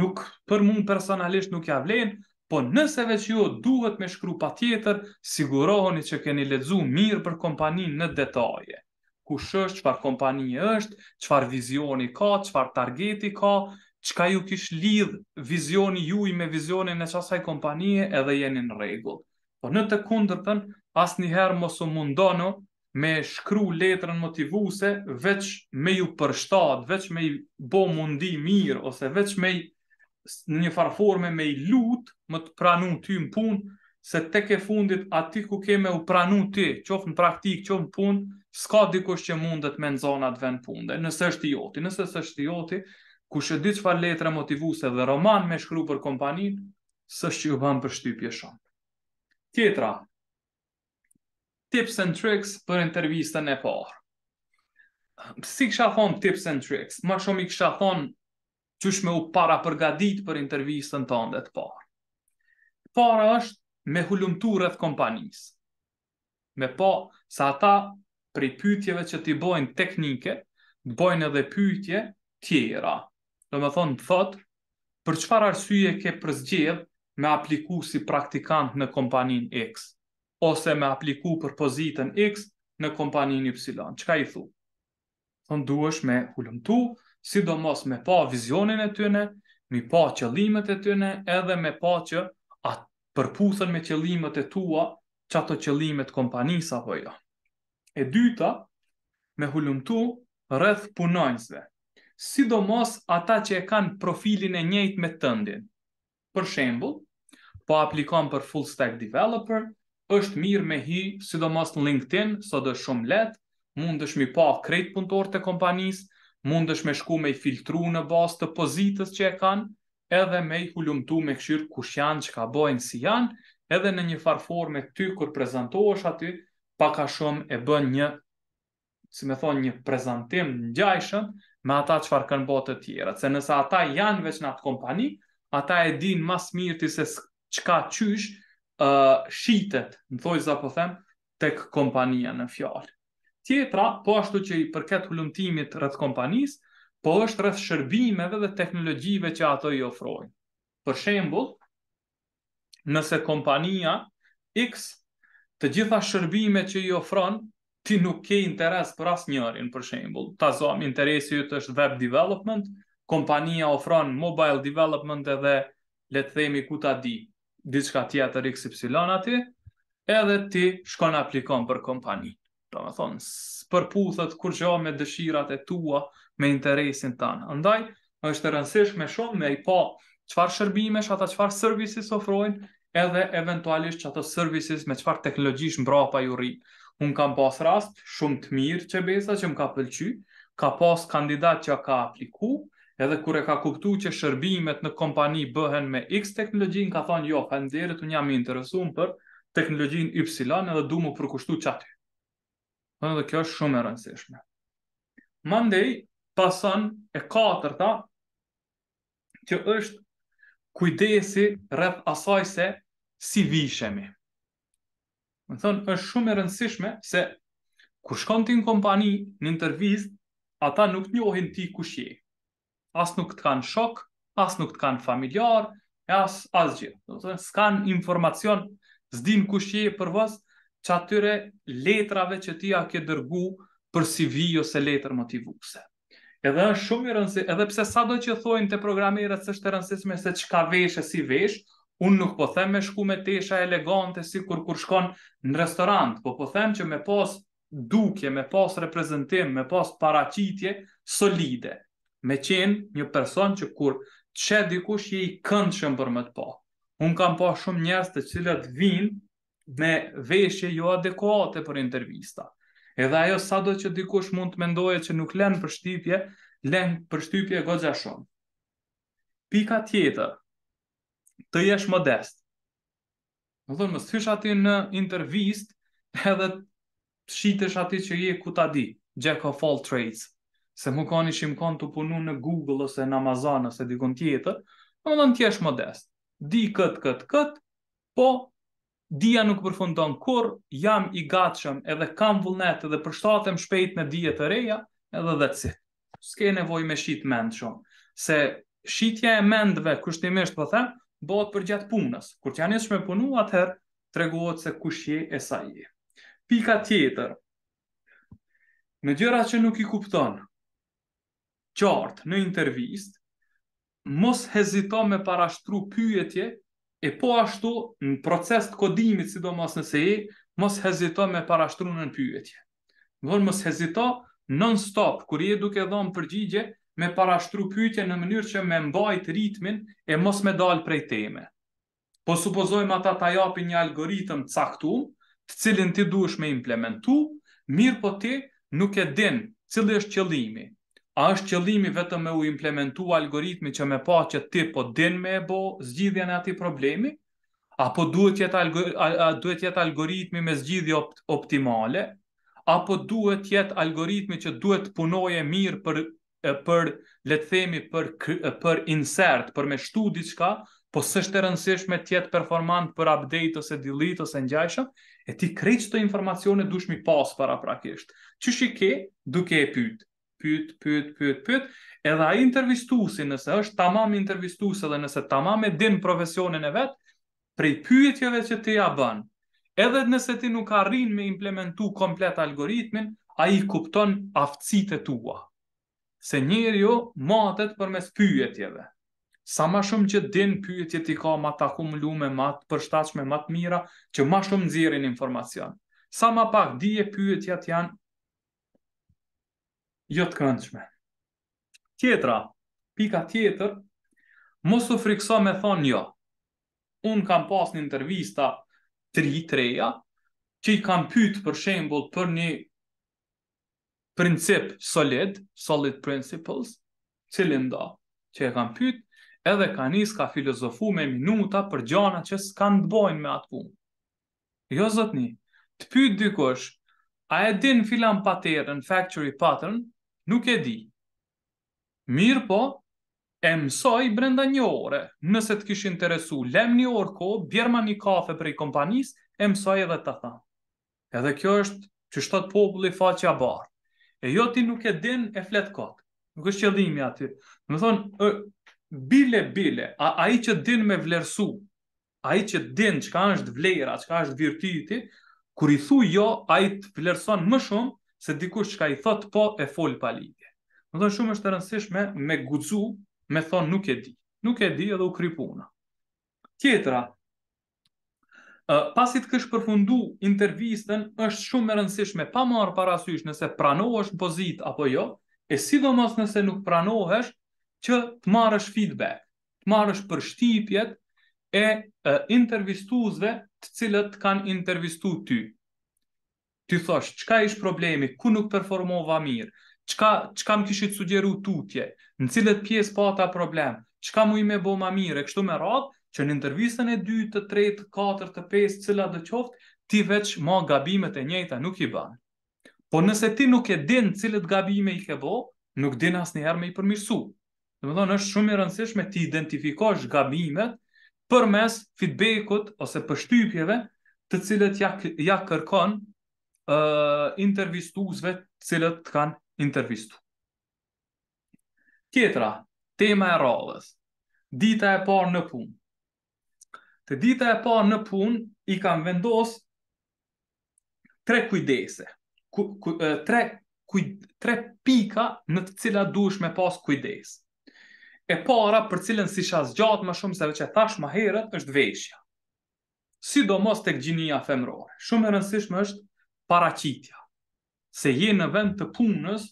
nuk për mund personalisht nuk ja vlen, po nëse veç ju duhet me shkru pa tjetër, sigurohoni që keni ledzu mirë për kompaninë në detaje ku shësht, qëfar kompaninë është, qëfar vizioni ka, qëfar targeti ka, qka ju kish lidh vizioni juj me vizionin e qasaj kompanije edhe jeni në regull. Po në të kundër tën, as njëherë mos u mundonu me shkru letrën motivuse veç me ju përshtat, veç me i bo mundi mirë, ose veç me i në një farforme me i lut më të pranu ty në punë, se te ke fundit aty ku ke u pranu ty, qofë në praktik, qofë në punë, s'ka dikush që mundet me në zonat ven punde, nëse është i joti, nëse është i joti, kush e di që fa letra motivuse dhe roman me shkru për kompaninë, sështë që për shtypje shumë. Tjetra, tips and tricks për intervjistën e parë. Si kësha thonë tips and tricks? Ma shumë i kësha thonë që shme u para përgadit për intervjistën të ndet parë. Para është me rreth kompanisë. Me po, sa ata prej pytjeve që ti bojnë teknike, bojnë edhe pytje tjera, Dhe me thonë, thot, për qëfar arsye ke përzgjedh me apliku si praktikant në kompanin X, ose me apliku për pozitën X në kompanin Y. Qëka i thu? Thonë, duesh me hulumtu, sidomos me pa vizionin e tyne, me pa qëllimet e tyne, edhe me pa që atë përputhen me qëllimet e tua që ato qëllimet kompanisa jo. E dyta, me hulumtu rrëth punojnësve sidomos ata që e kanë profilin e njëjtë me tëndin. Për shembul, po aplikon për full stack developer, është mirë me hi, sidomos në LinkedIn, së dë shumë letë, mund është mi pa krejt punëtor të kompanisë, mund është me shku me i filtru në bas të pozitës që e kanë, edhe me i hullumtu me këshirë kush janë, që ka bojnë si janë, edhe në një farforme ty kur prezentohesh aty, paka shumë e bën një, si me thonë, një prezentim në gjajshëm, me ata që farë kënë botë të tjera. Se nësa ata janë veç në atë kompani, ata e din mas mirë të se qka qysh uh, shitet, në thoi za po them, tek kompania në fjallë. Tjetra, po ashtu që i përket hullumtimit rrëth kompanisë, po është rrëth shërbimeve dhe teknologjive që ato i ofrojnë. Për shembul, nëse kompania X të gjitha shërbime që i ofronë, ti nuk ke interes për asë njërin, për shembul. Ta zom, interesi jëtë është web development, kompania ofron mobile development edhe le të themi ku ta di, diçka tjetër XY aty, edhe ti shkon aplikon për kompani. Do të thonë, së puthët kur gjo me dëshirat e tua, me interesin tanë. Andaj, është e rëndësishme shumë me i pa qëfar shërbimesh, ata qëfar servisis ofrojnë, edhe eventualisht që ato servisis me qëfar teknologjish mbra pa ju rritë unë kam pas rast shumë të mirë që besa që më ka pëlqy, ka pas kandidat që ka apliku, edhe kur e ka kuptu që shërbimet në kompani bëhen me X teknologjin, ka thonë jo, fanderit unë jam interesun për teknologjin Y edhe du mu përkushtu që aty. Dhe kjo është shumë e rëndësishme. Mandej, pasën e katërta, që është kujdesi rreth asaj se si vishemi. Më thonë, është shumë e rëndësishme se kur shkon ti në kompani, në intervjist, ata nuk njohin ti kush je. As nuk të kanë shok, as nuk të kanë familjar, e as, as gjë. Më thonë, s'kanë informacion, s'din kush je për vës, që atyre letrave që ti a ke dërgu për CV ose letrë motivuse. Edhe është shumë i rëndësishme, edhe pse sado që thojnë te programerat se është e rëndësishme se çka veshë si vesh, Unë nuk po them me shku me tesha elegante si kur kur shkon në restorant, po po them që me pas dukje, me pas reprezentim, me pas paracitje solide, me qenë një person që kur që dikush je i këndë shumë për më të po. Unë kam po shumë njerës të cilët vinë me veshje jo adekuate për intervista. Edhe ajo sa do që dikush mund të mendoje që nuk lenë për shtypje, lenë për shtypje gogja shumë. Pika tjetër, të jesh modest. Më thonë, më thysh ati në intervist, edhe shitesh ati që je ku ta di, Jack of all trades, se më kanë ishim kanë të punu në Google ose në Amazon ose dikon tjetër, më thonë, t'jesh modest. Di këtë, këtë, këtë, po dia nuk përfundon kur, jam i gatshëm edhe kam vullnet edhe përshtatem shpejt në dijet të reja, edhe dhe cit. Ske nevoj me shit mend shumë, se shitja e mendve kushtimisht po them, bëhet për gjatë punës. Kur të janë ishme punu, atëherë të regohet se kush je e sa je. Pika tjetër, në gjëra që nuk i kupton, qartë në intervjist, mos hezito me parashtru pyetje, e po ashtu në proces të kodimit, mos nëse e, mos hezito me parashtru në pyetje. Në mos hezito non-stop, kur je duke dhonë përgjigje, me parashtru pyetje në mënyrë që me mbajt ritmin e mos me dal prej teme. Po supozojmë ata ta japin një algoritëm caktuar, të cilin ti duhesh me implementu, mirë po ti nuk e din cili është qëllimi. A është qëllimi vetëm me u implementu algoritmi që me pa që ti po din me e bo zgjidhjen e ati problemi, apo duhet jetë, a, duhet jetë algoritmi me zgjidhje opt optimale, apo duhet jetë algoritmi që duhet punoje mirë për për le të themi për për insert, për me shtu diçka, po s'është e rëndësishme të jetë performant për update ose delete ose ngjajshëm, e ti krijsh këtë informacion e dushmi pas para praktikisht. Çi shikë duke e pyet, pyet, pyet, pyet, pyet, edhe ai intervistuesi nëse është tamam intervistues edhe nëse tamam e din profesionin e vet, prej pyetjeve që ti ja bën. Edhe nëse ti nuk arrin me implementu komplet algoritmin, a i kupton aftësit e tua se njëri jo matet për mes pyjetjeve. Sa ma shumë që din pyjetjet t'i ka ma të akumulume, ma të përshtachme, ma të mira, që ma shumë nëzirin informacion. Sa ma pak dije pyjetjet janë jo të këndshme. Tjetra, pika tjetër, mos u frikso me thonë jo. Unë kam pas një intervista 3-3-a, që i kam pytë për shembol për një princip solid, solid principles, cilin që e kam pyt, edhe ka njës ka filozofu me minuta për gjana që s'kan të bojnë me atë punë. Jo, zotni, të pyt dykosh, a e din filan paterën, factory pattern, nuk e di. Mirë po, e mësoj brenda një ore, nëse të kishë interesu, lem një orë ko, bjerma një kafe për i kompanis, e mësoj edhe të thamë. Edhe kjo është që shtot populli faqja barë. E jo ti nuk e din e flet kot. Nuk është qëllimi aty. Do thon bile bile, ai që din me vlerësu, ai që din çka është vlera, çka është virtyti, kur i thu jo, ai të vlerëson më shumë se dikush që ka i thot po e fol pa lidhje. Do thon shumë është e rëndësishme me guxu, me thon nuk e di. Nuk e di edhe u kripuna. Tjetra, Pasit të kësh përfundu intervistën, është shumë e rëndësishme pa marë parasysh nëse pranohesh në pozit apo jo, e sidomos nëse nuk pranohesh, që të marësh feedback, të marësh për shtipjet e, e të cilët kanë intervjistu ty. Ty thosh, qka ish problemi, ku nuk performova mirë, qka, qka më kishit sugjeru tutje, në cilët pjesë pata po problem, qka mu i me bo ma mirë, e kështu me radhë, që në intervjusën e 2, 3, 4, 5, cila dhe qoftë, ti veç ma gabimet e njëta nuk i banë. Po nëse ti nuk e din cilët gabime i ke bo, nuk din asë njëherë me i përmirësu. Dhe më do është shumë i rëndësishme ti identifikosh gabimet për mes feedbackut ose pështypjeve të cilët ja, ja kërkon uh, intervjistu cilët të kanë intervistu. Kjetra, tema e rrëllës. Dita e parë në punë. Të dita e parë në punë i kam vendos tre kujdese, ku, ku, tre kuj tre pika në të cilat duhesh me pas kujdes. E para për cilën si shas më shumë se vetë tash më herët është veshja. Sidomos tek gjinia femërore, shumë e rëndësishme është paraqitja. Se je në vend të punës,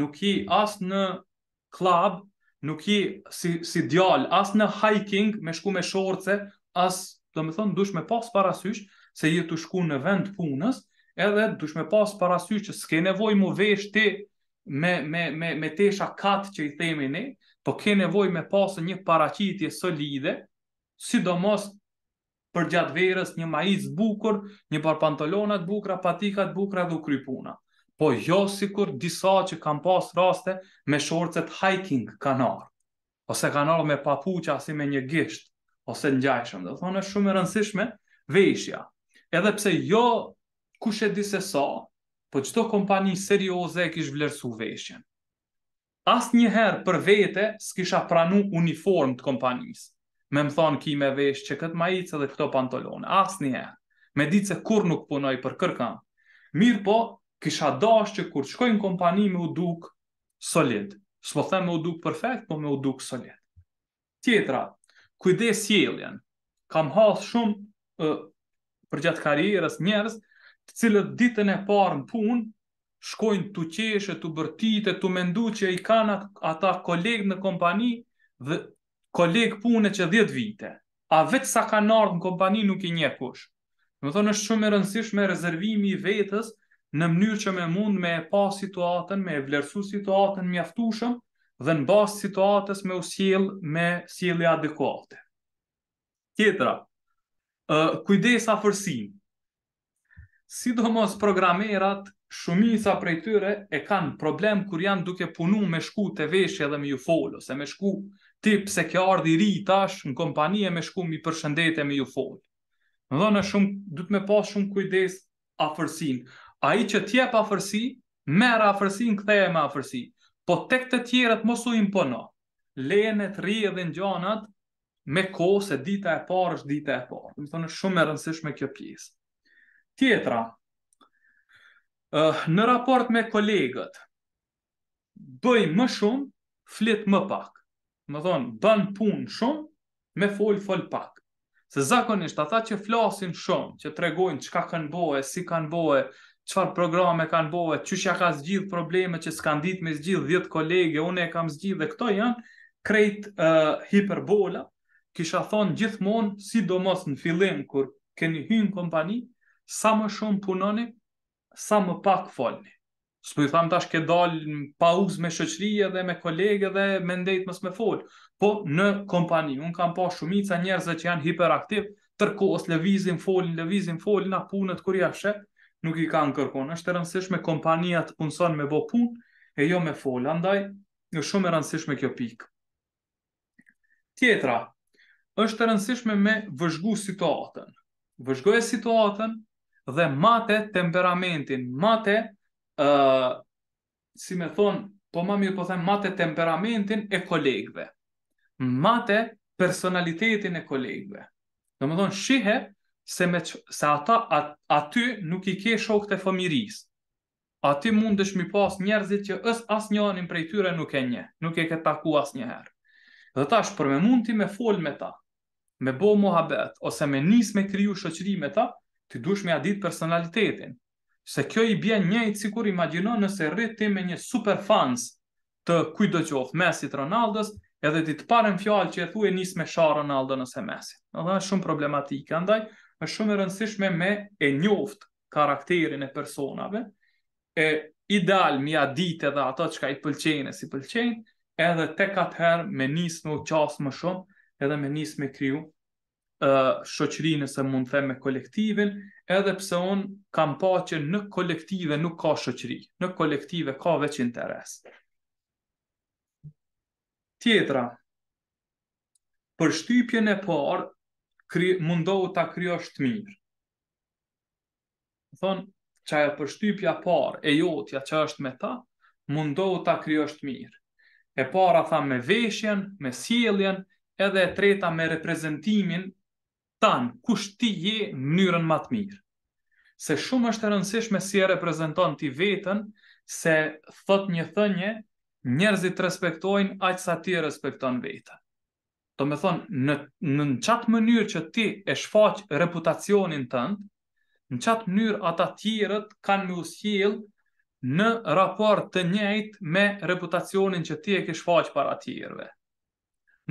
nuk je as në klub, nuk je si si djal, as në hiking me shku me shorce, as do me thonë dush me pas parasysh se je të shku në vend punës edhe dush me pas parasysh që s'ke nevoj mu vesh ti me, me, me, me tesha kat që i themi ne po ke nevoj me pas një paracitje solide sidomos për gjatë verës një majic bukur, një par pantolonat bukra, patikat bukra dhe u krypuna. Po jo si kur disa që kam pas raste me shorëcet hiking kanar, ose kanar me papuqa si me një gisht, ose në gjajshëm, dhe thonë e shumë e rëndësishme veshja. Edhe pse jo kush e di se sa, po qëto kompani serioze e kish vlerësu veshjen. As njëherë për vete s'kisha pranu uniform të kompanisë, me më thonë ki me veshë që këtë majicë dhe këto pantolone, as njëherë, me ditë se kur nuk punoj për kërkan. Mirë po, kisha dashë që kur qkojnë kompani me u duk solid. Së po them me u duk perfekt, po me u duk solid. Tjetra, kujdes jeljen. Kam hasë shumë uh, për gjatë karierës njerës, të cilët ditën e parë në punë, shkojnë të qeshe, të bërtite, të mendu që i kanë ata kolegë në kompani dhe kolegë pune që 10 vite. A vetë sa kanë ardhur në kompani nuk i nje kush. Më thonë është shumë e rëndësishme rezervimi i vetës në mënyrë që me mund me e pa situatën, me e vlerësu situatën mjaftushëm, dhe në basë situatës me usilë me sili adekuate. Tjetra, a fërsin. Sidomos programerat, shumica prej tyre e kanë problem kur janë duke punu me shku të veshje dhe me ju folo, ose me shku tip se kjo ardi ri tash në kompanie me shku mi përshëndete me ju folo. Në dhënë shumë, du të me pas shumë kujdes afërsin. A i që tjep afërsi, merë afërsin, këthej me afërsin. Afërsi. Po tek të tjerët mos u impono. Lejen e të rrie dhe në gjanët me kohë se dita e parë është dita e parë. Më thonë shumë e rëndësishme kjo pjesë. Tjetra, në raport me kolegët, bëj më shumë, flit më pak. Më thonë, bën punë shumë, me fol fol pak. Se zakonisht ata që flasin shumë, që tregojnë çka kanë bue, si kanë bue, qëfar programe kanë bohe, qështë ka zgjidh probleme që s'kan ditë me zgjidh, dhjetë kolege, unë e kam zgjidh dhe këto janë, krejt uh, hiperbola, kisha thonë gjithmonë, si do mos në fillim, kur keni hynë kompani, sa më shumë punoni, sa më pak folni. S'po i thamë tash ke dalë pa uz me shëqrije dhe me kolege dhe me ndejtë mësë me folë. Po në kompani, unë kam pa shumica njerëzë që janë hiperaktiv, tërko lëvizin folin, lëvizin folin, a punët kër jashe, nuk i kanë kërkon. Është e rëndësishme kompania të punson me vopun e jo me fol. Andaj, është shumë e rëndësishme kjo pikë. Tjetra, është e rëndësishme me vëzhgu situatën. Vëzhgoje situatën dhe mate temperamentin, mate, uh, si me thonë, po ma mirë po them, mate temperamentin e kolegve. Mate personalitetin e kolegve. Domethën më thonë, shihe se, me se ata at, aty nuk i ke shokët e fëmiris. Aty mund është mi pas njerëzit që është as një anin prej tyre nuk e nje, nuk e ke taku as njëherë. Dhe tash, për me mund ti me fol me ta, me bo Mohabet, ose me nis me kriju shëqëri me ta, ti dush me adit personalitetin. Se kjo i bjen njëjtë si kur imagino nëse rrit ti me një super fans të kujdo qoftë, mesit Ronaldës, edhe ti të parën fjallë që e thuje nis me sha Ronaldën ose mesit. Dhe është shumë problematikë, andaj, është shumë e rëndësishme me e njoft karakterin e personave, e ideal mi a ditë edhe ato që ka i pëlqenë e si pëlqenë, edhe te katë herë me nisë me u qasë më shumë, edhe me nisë me kryu uh, shoqërinë se mund them me kolektivin, edhe pse unë kam pa që në kolektive nuk ka shoqëri, në kolektive ka veç interes. Tjetra, për shtypjën e parë kri, mundohu ta kryosh të mirë. Thon, çaja për shtypja parë e jotja që është me ta, mundohu ta kryosh të mirë. E para tha me veshjen, me sjelljen, edhe e treta me reprezentimin tan, kush ti je në mënyrën më të mirë. Se shumë është e rëndësishme si e reprezenton ti veten se thot një thënie, njerëzit respektojnë aq sa ti respekton vetën do me thonë, në, në në qatë mënyrë që ti e shfaq reputacionin tëndë, në qatë mënyrë ata tjirët kanë me usilë në raport të njëjt me reputacionin që ti e ke shfaq para tjirëve.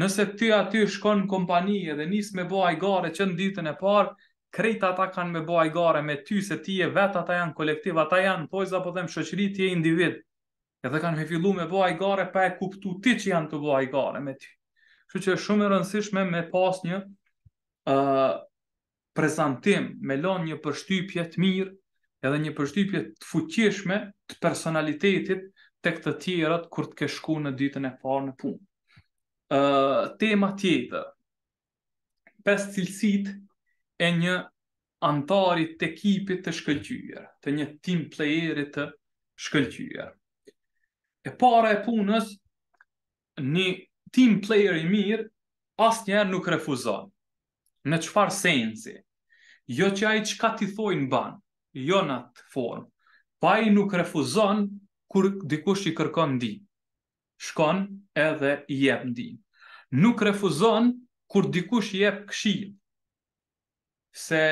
Nëse ty aty shkon në kompanije dhe nisë me bo ajgare që në ditën e parë, krejt ata kanë me bo ajgare me ty se ti e vetë ata janë kolektiv, ata janë pojza po dhe më shëqëri ti e individ. Edhe kanë me fillu me bo ajgare pa e kuptu ti që janë të bo ajgare me ty. Kështu që është shumë e rëndësishme me pas një uh, prezentim, me lanë një përshtypje të mirë edhe një përshtypje të fuqishme të personalitetit të këtë tjerët kur të ke shkuar në ditën e parë në punë. Uh, tema tjetër, pes cilësit e një antari të ekipit të shkëllqyër, të një team playerit të shkëllqyër. E para e punës, një team player i mirë asë njerë nuk refuzon. Në qëfar sensi? Jo që ajë që ka ti thojnë banë, jo në atë formë, pa po i nuk refuzon kur dikush i kërkon di. Shkon edhe i jep di. Nuk refuzon kur dikush i jep këshirë. Se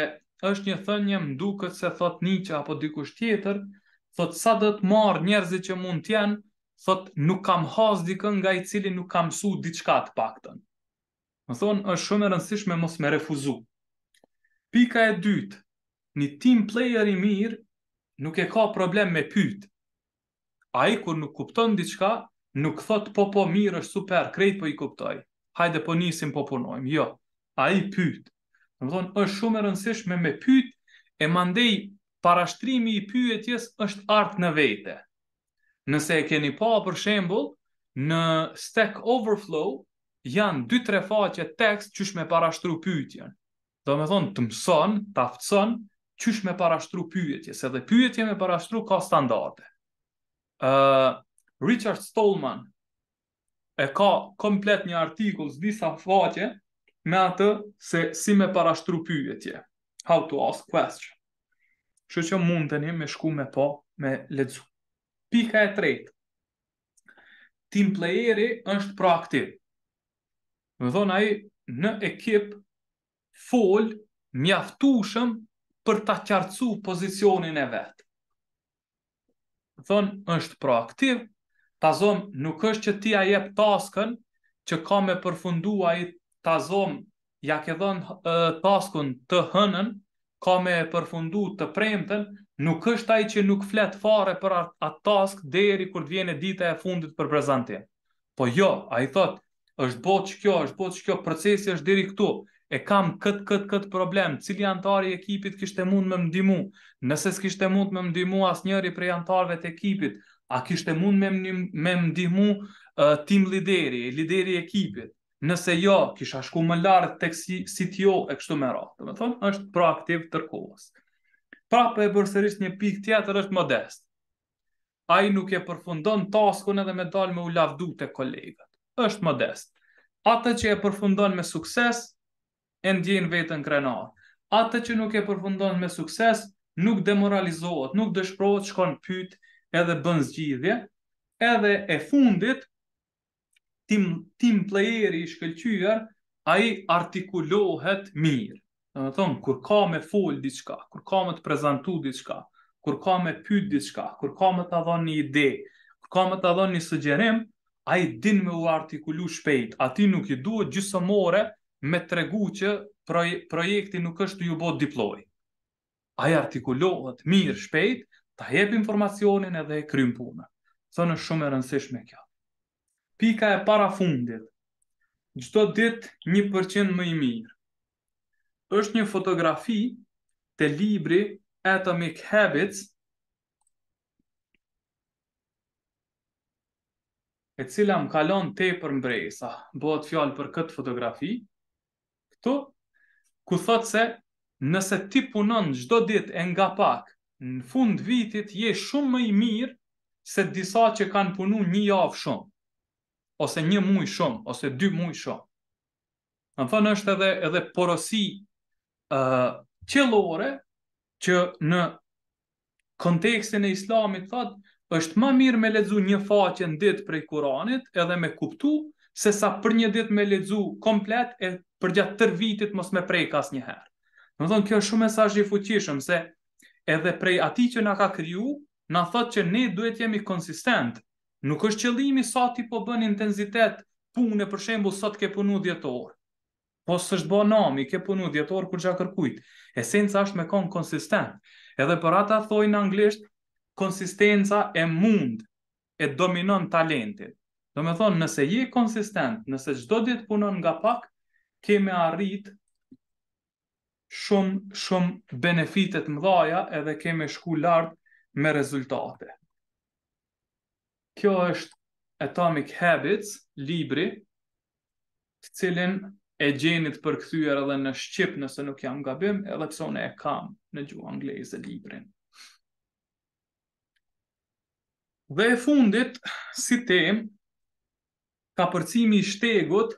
është një thënje më duket se thot një që apo dikush tjetër, thot sa dhe të marë njerëzi që mund t'jenë, thot nuk kam has dikën nga i cili nuk kam su diçka të paktën. Më thonë, është shumë e rëndësishme mos me refuzu. Pika e dytë, një team player i mirë nuk e ka problem me pytë. A i kur nuk kuptonë diçka, nuk thot po po mirë është super, krejt po i kuptoj. Hajde po njësim po punojmë, jo. A i pytë. Më thonë, është shumë e rëndësishme me pytë, e mandej parashtrimi i pyetjes është artë në vete. Nëse e keni pa për shembull në Stack Overflow janë dy tre faqe tekst qysh me parashtru pyetjen. Do me thonë të mëson, të aftëson, qysh me parashtru pyetje, se dhe pyetje me parashtru ka standarde. Uh, Richard Stallman e ka komplet një artikull disa faqe me atë se si me parashtru pyetje. How to ask question. Që që mundeni me shku me po me ledzu. Pika e tretë. Team playeri është proaktiv. Më thonë ai në ekip fol mjaftueshëm për ta qartësuar pozicionin e vet. Më thonë është proaktiv, ta nuk është që ti ja jep taskën që ka me përfundu ai ta ja ke dhën taskun të hënën, ka me përfundu të premten, nuk është ai që nuk flet fare për atë task deri kur të vjen dita e fundit për prezantim. Po jo, ai thot, është bot që kjo, është bot që kjo, procesi është deri këtu. E kam kët kët kët problem, cili antar i ekipit kishte mund më ndihmu? Nëse s'kishte mund më ndihmu asnjëri prej antarëve të ekipit, a kishte mund më më ndihmu uh, lideri, lideri i ekipit? Nëse jo, kisha shku më lartë tek si, CTO e kështu me radhë. Do të është proaktiv tërkohës prapë po e bërësërisht një pikë tjetër është modest. A i nuk e përfundon taskun edhe me dalë me u lavdu të kolegët. është modest. Ata që e përfundon me sukses, e ndjen vetën krenar. Ata që nuk e përfundon me sukses, nuk demoralizohet, nuk dëshprohet, shkon pyt edhe bën zgjidhje. Edhe e fundit, tim, tim playeri i shkëllqyër, a i artikulohet mirë. Dhe me thonë, kur ka me fol diçka, kur ka me të prezentu diçka, kur ka me pyt diçka, kur ka me të adhon një ide, kur ka me të adhon një sugjerim, a i din me u artikulu shpejt, ati nuk i duhet gjysë more me tregu që projekti nuk është ju bot diploj. A i artikulohet mirë shpejt, ta jep informacionin edhe e krym punë. Së në shumë e rëndësishme kjo. Pika e para fundit, gjithë dit një më i mirë është një fotografi të libri Atomic Habits, e cila më kalon te për mbrejsa, bëhet fjallë për këtë fotografi, këtu, ku thotë se nëse ti punon gjdo dit e nga pak, në fund vitit je shumë më i mirë se disa që kanë punu një javë shumë, ose një muj shumë, ose dy muj shumë. Në thonë është edhe, edhe porosi qëllore që në kontekstin e islamit thot është më mirë me ledzu një faqe në ditë prej Kuranit edhe me kuptu se sa për një ditë me ledzu komplet e përgjatë tër vitit mos me prek asnjëherë. Në thonë kjo është shumë mesazh i fuqishëm se edhe prej atij që na ka kriju, na thot që ne duhet jemi konsistent. Nuk është qëllimi sa ti po bën intensitet punë, për shembu sot ke punu 10 orë po së është bo nami, ke punu djetor kur gja kërkujt. Esenca është me konë konsistent. Edhe për ata thojnë anglisht, konsistenca e mund, e dominon talentin. Do me thonë, nëse je konsistent, nëse gjdo ditë punon nga pak, keme arrit shumë, shumë benefitet dhaja edhe ke shku lartë me rezultate. Kjo është Atomic Habits, libri, të cilin e gjenit për këthyër edhe në Shqip nëse nuk jam gabim, edhe pëse une e kam në gjuhë anglejzë e librin. Dhe e fundit, si tem, ka përcimi i shtegut,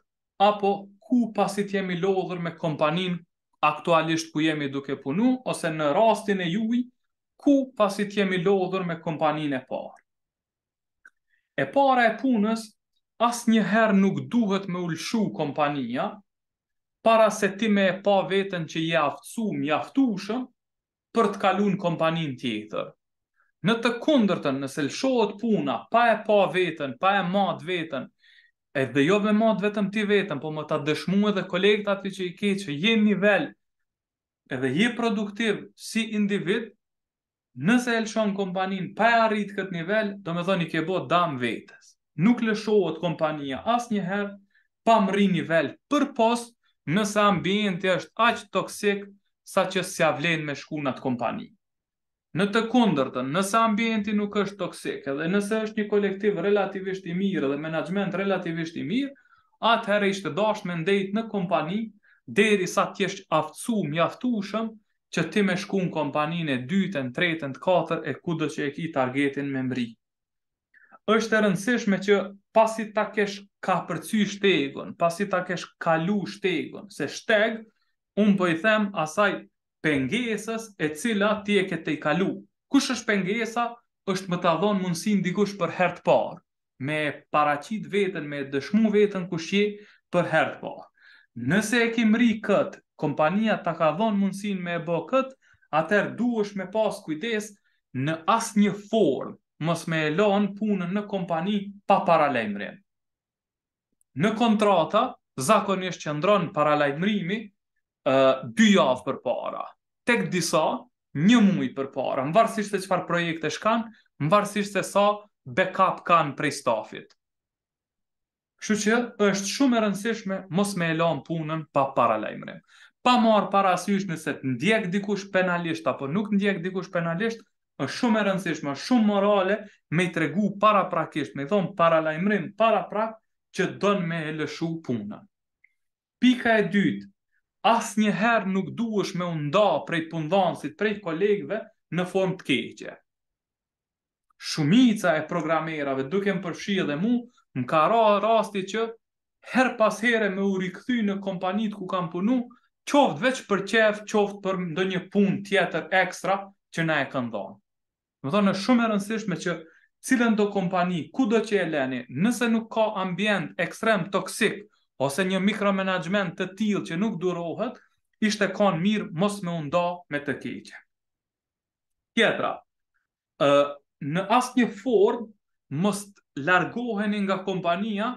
apo ku pasit jemi lodhur me kompanin aktualisht ku jemi duke punu, ose në rastin e juj, ku pasit jemi lodhur me kompanin e parë. E para e punës, asë njëherë nuk duhet me ulshu kompania, para se ti me e pa vetën që je aftësu, më jaftushëm, për të kalun kompanin tjetër. Në të kundërtën, nëse lëshohet puna, pa e pa vetën, pa e mad vetën, edhe jo me mad vetëm ti vetën, po më të dëshmu edhe kolegët ati që i ke që je nivel, edhe je produktiv si individ, nëse lëshon kompanin pa e arrit këtë nivel, do me dhoni ke bo dam vetës. Nuk lëshohet kompania asë njëherë, pa më rri nivel për post, nëse ambienti është aq toksik sa që s'ia vlen me shku në atë kompani. Në të kundërtën, nëse ambienti nuk është toksik, edhe nëse është një kolektiv relativisht i mirë dhe menaxhment relativisht i mirë, atëherë është dashur me ndejt në kompani deri sa të jesh aftësu, mjaftueshëm që ti më shkon kompaninë e dytën, tretën, 4 e kudo që e ke targetin me mbrik është e rëndësishme që pasi ta kesh ka përcy shtegën, pasi ta kesh kalu shtegun, se shteg, unë po i them asaj pengesës e cila ti e ke të i kalu. Kush është pengesa, është më të dhonë mundësin dikush për hertë të parë, me paracit vetën, me dëshmu vetën kush je për hertë të parë. Nëse e kim ri këtë, kompania ta ka dhonë mundësin me e bë këtë, atër duesh me pas kujdes në asë një formë, mos me e lonë punën në kompani pa paralajmëri. Në kontrata, zakonisht që ndronë paralajmërimi, dy javë për para. Tek disa, një muj për para. Më varsisht se qëfar projekte shkanë, më varsisht se sa backup kanë prej stafit. Kështu që është shumë e rëndësishme mos me e lonë punën pa paralajmërim. Pa marë parasysh nëse të ndjek dikush penalisht apo nuk ndjek dikush penalisht, është shumë e rëndësishme, shumë morale me i tregu para prakisht, me i thonë para lajmërim, para prak, që donë me e lëshu puna. Pika e dytë, asë njëherë nuk duesh me unda prej pundansit, prej kolegve në form të keqe. Shumica e programerave, duke më përfshi edhe mu, më ka ra rasti që her pas here me u rikthy në kompanit ku kam punu, qoft veç për qef, qoft për ndonjë pun tjetër ekstra që na e këndonë më thonë, në shumë e rëndësishme që cilën do kompani, ku do që e leni, nëse nuk ka ambient ekstrem toksik, ose një mikromenagjment të tilë që nuk durohet, ishte kanë mirë mos me unda me të keqe. Kjetra, në asë një formë, mos të largoheni nga kompania,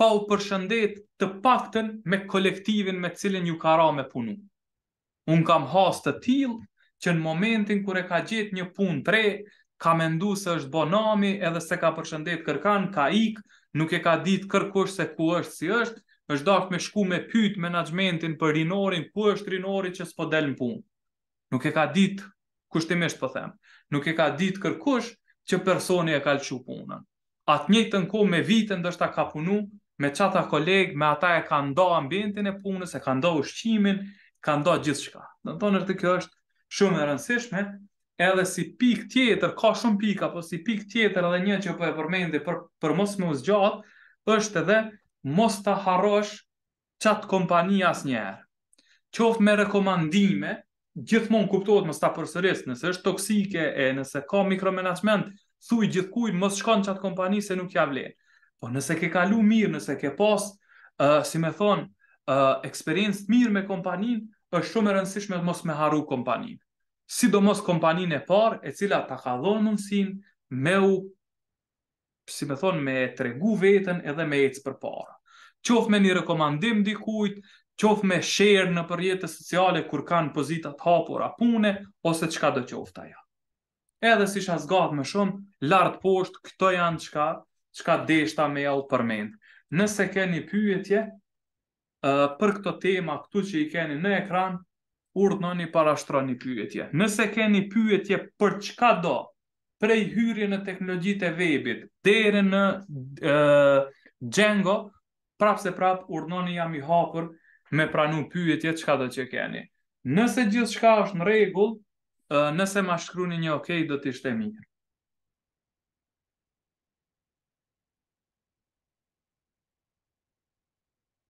pa u përshëndet të pakten me kolektivin me cilin ju kara me punu. Unë kam hasë të tilë, që në momentin kër e ka gjetë një punë të re, ka mendu se është bonami edhe se ka përshëndet kërkan, ka ikë, nuk e ka ditë kërkush se ku është si është, është dakt me shku me pytë menagementin për rinorin, ku është rinori që s'po delë në punë. Nuk e ka ditë kushtimisht për po themë, nuk e ka ditë kërkush që personi e ka lëshu punën. Atë një të nko me vitën dështë ta ka punu, me qata kolegë, me ata e ka ndoë ambientin e punës, e ka ndoë ushqimin, ka ndoë gjithë shka. Në tonër të kjo është shumë e rëndësishme, edhe si pik tjetër, ka shumë pik, apo si pik tjetër edhe një që po e përmendi për, për mos më zgjatë, është edhe mos të harosh qatë kompani asë njerë. Qoftë me rekomandime, gjithmonë kuptohet mos ta përsëris, nëse është toksike e nëse ka mikromanagement, thuj gjithkuj mos shkon çat kompani se nuk ja vlen. Po nëse ke kalu mirë, nëse ke pas, ë uh, si më thon, ë uh, mirë me kompanin, është shumë e rëndësishme të mos me haru kompaninë. Sidomos kompaninë e parë e cila ta ka dhënë mundësinë me u si me thonë, me tregu veten edhe me ecë për para. Qof me një rekomandim dikujt, qof me share në përjetës sociale kur kanë pozitat hapur a pune, ose qka do qofta ja. Edhe si shas gatë më shumë, lartë poshtë, këto janë qka, qka deshta me u përmendë. Nëse ke një pyetje, për këto tema këtu që i keni në ekran, urdhënoni para shtroni pyetje. Nëse keni pyetje për çka do, prej hyrje në teknologjitë e webit deri në ë Django, prapë se prapë jam i hapur me pranu pyetje çka do që keni. Nëse gjithçka është në rregull, nëse ma shkruani një okej, do të ishte mirë.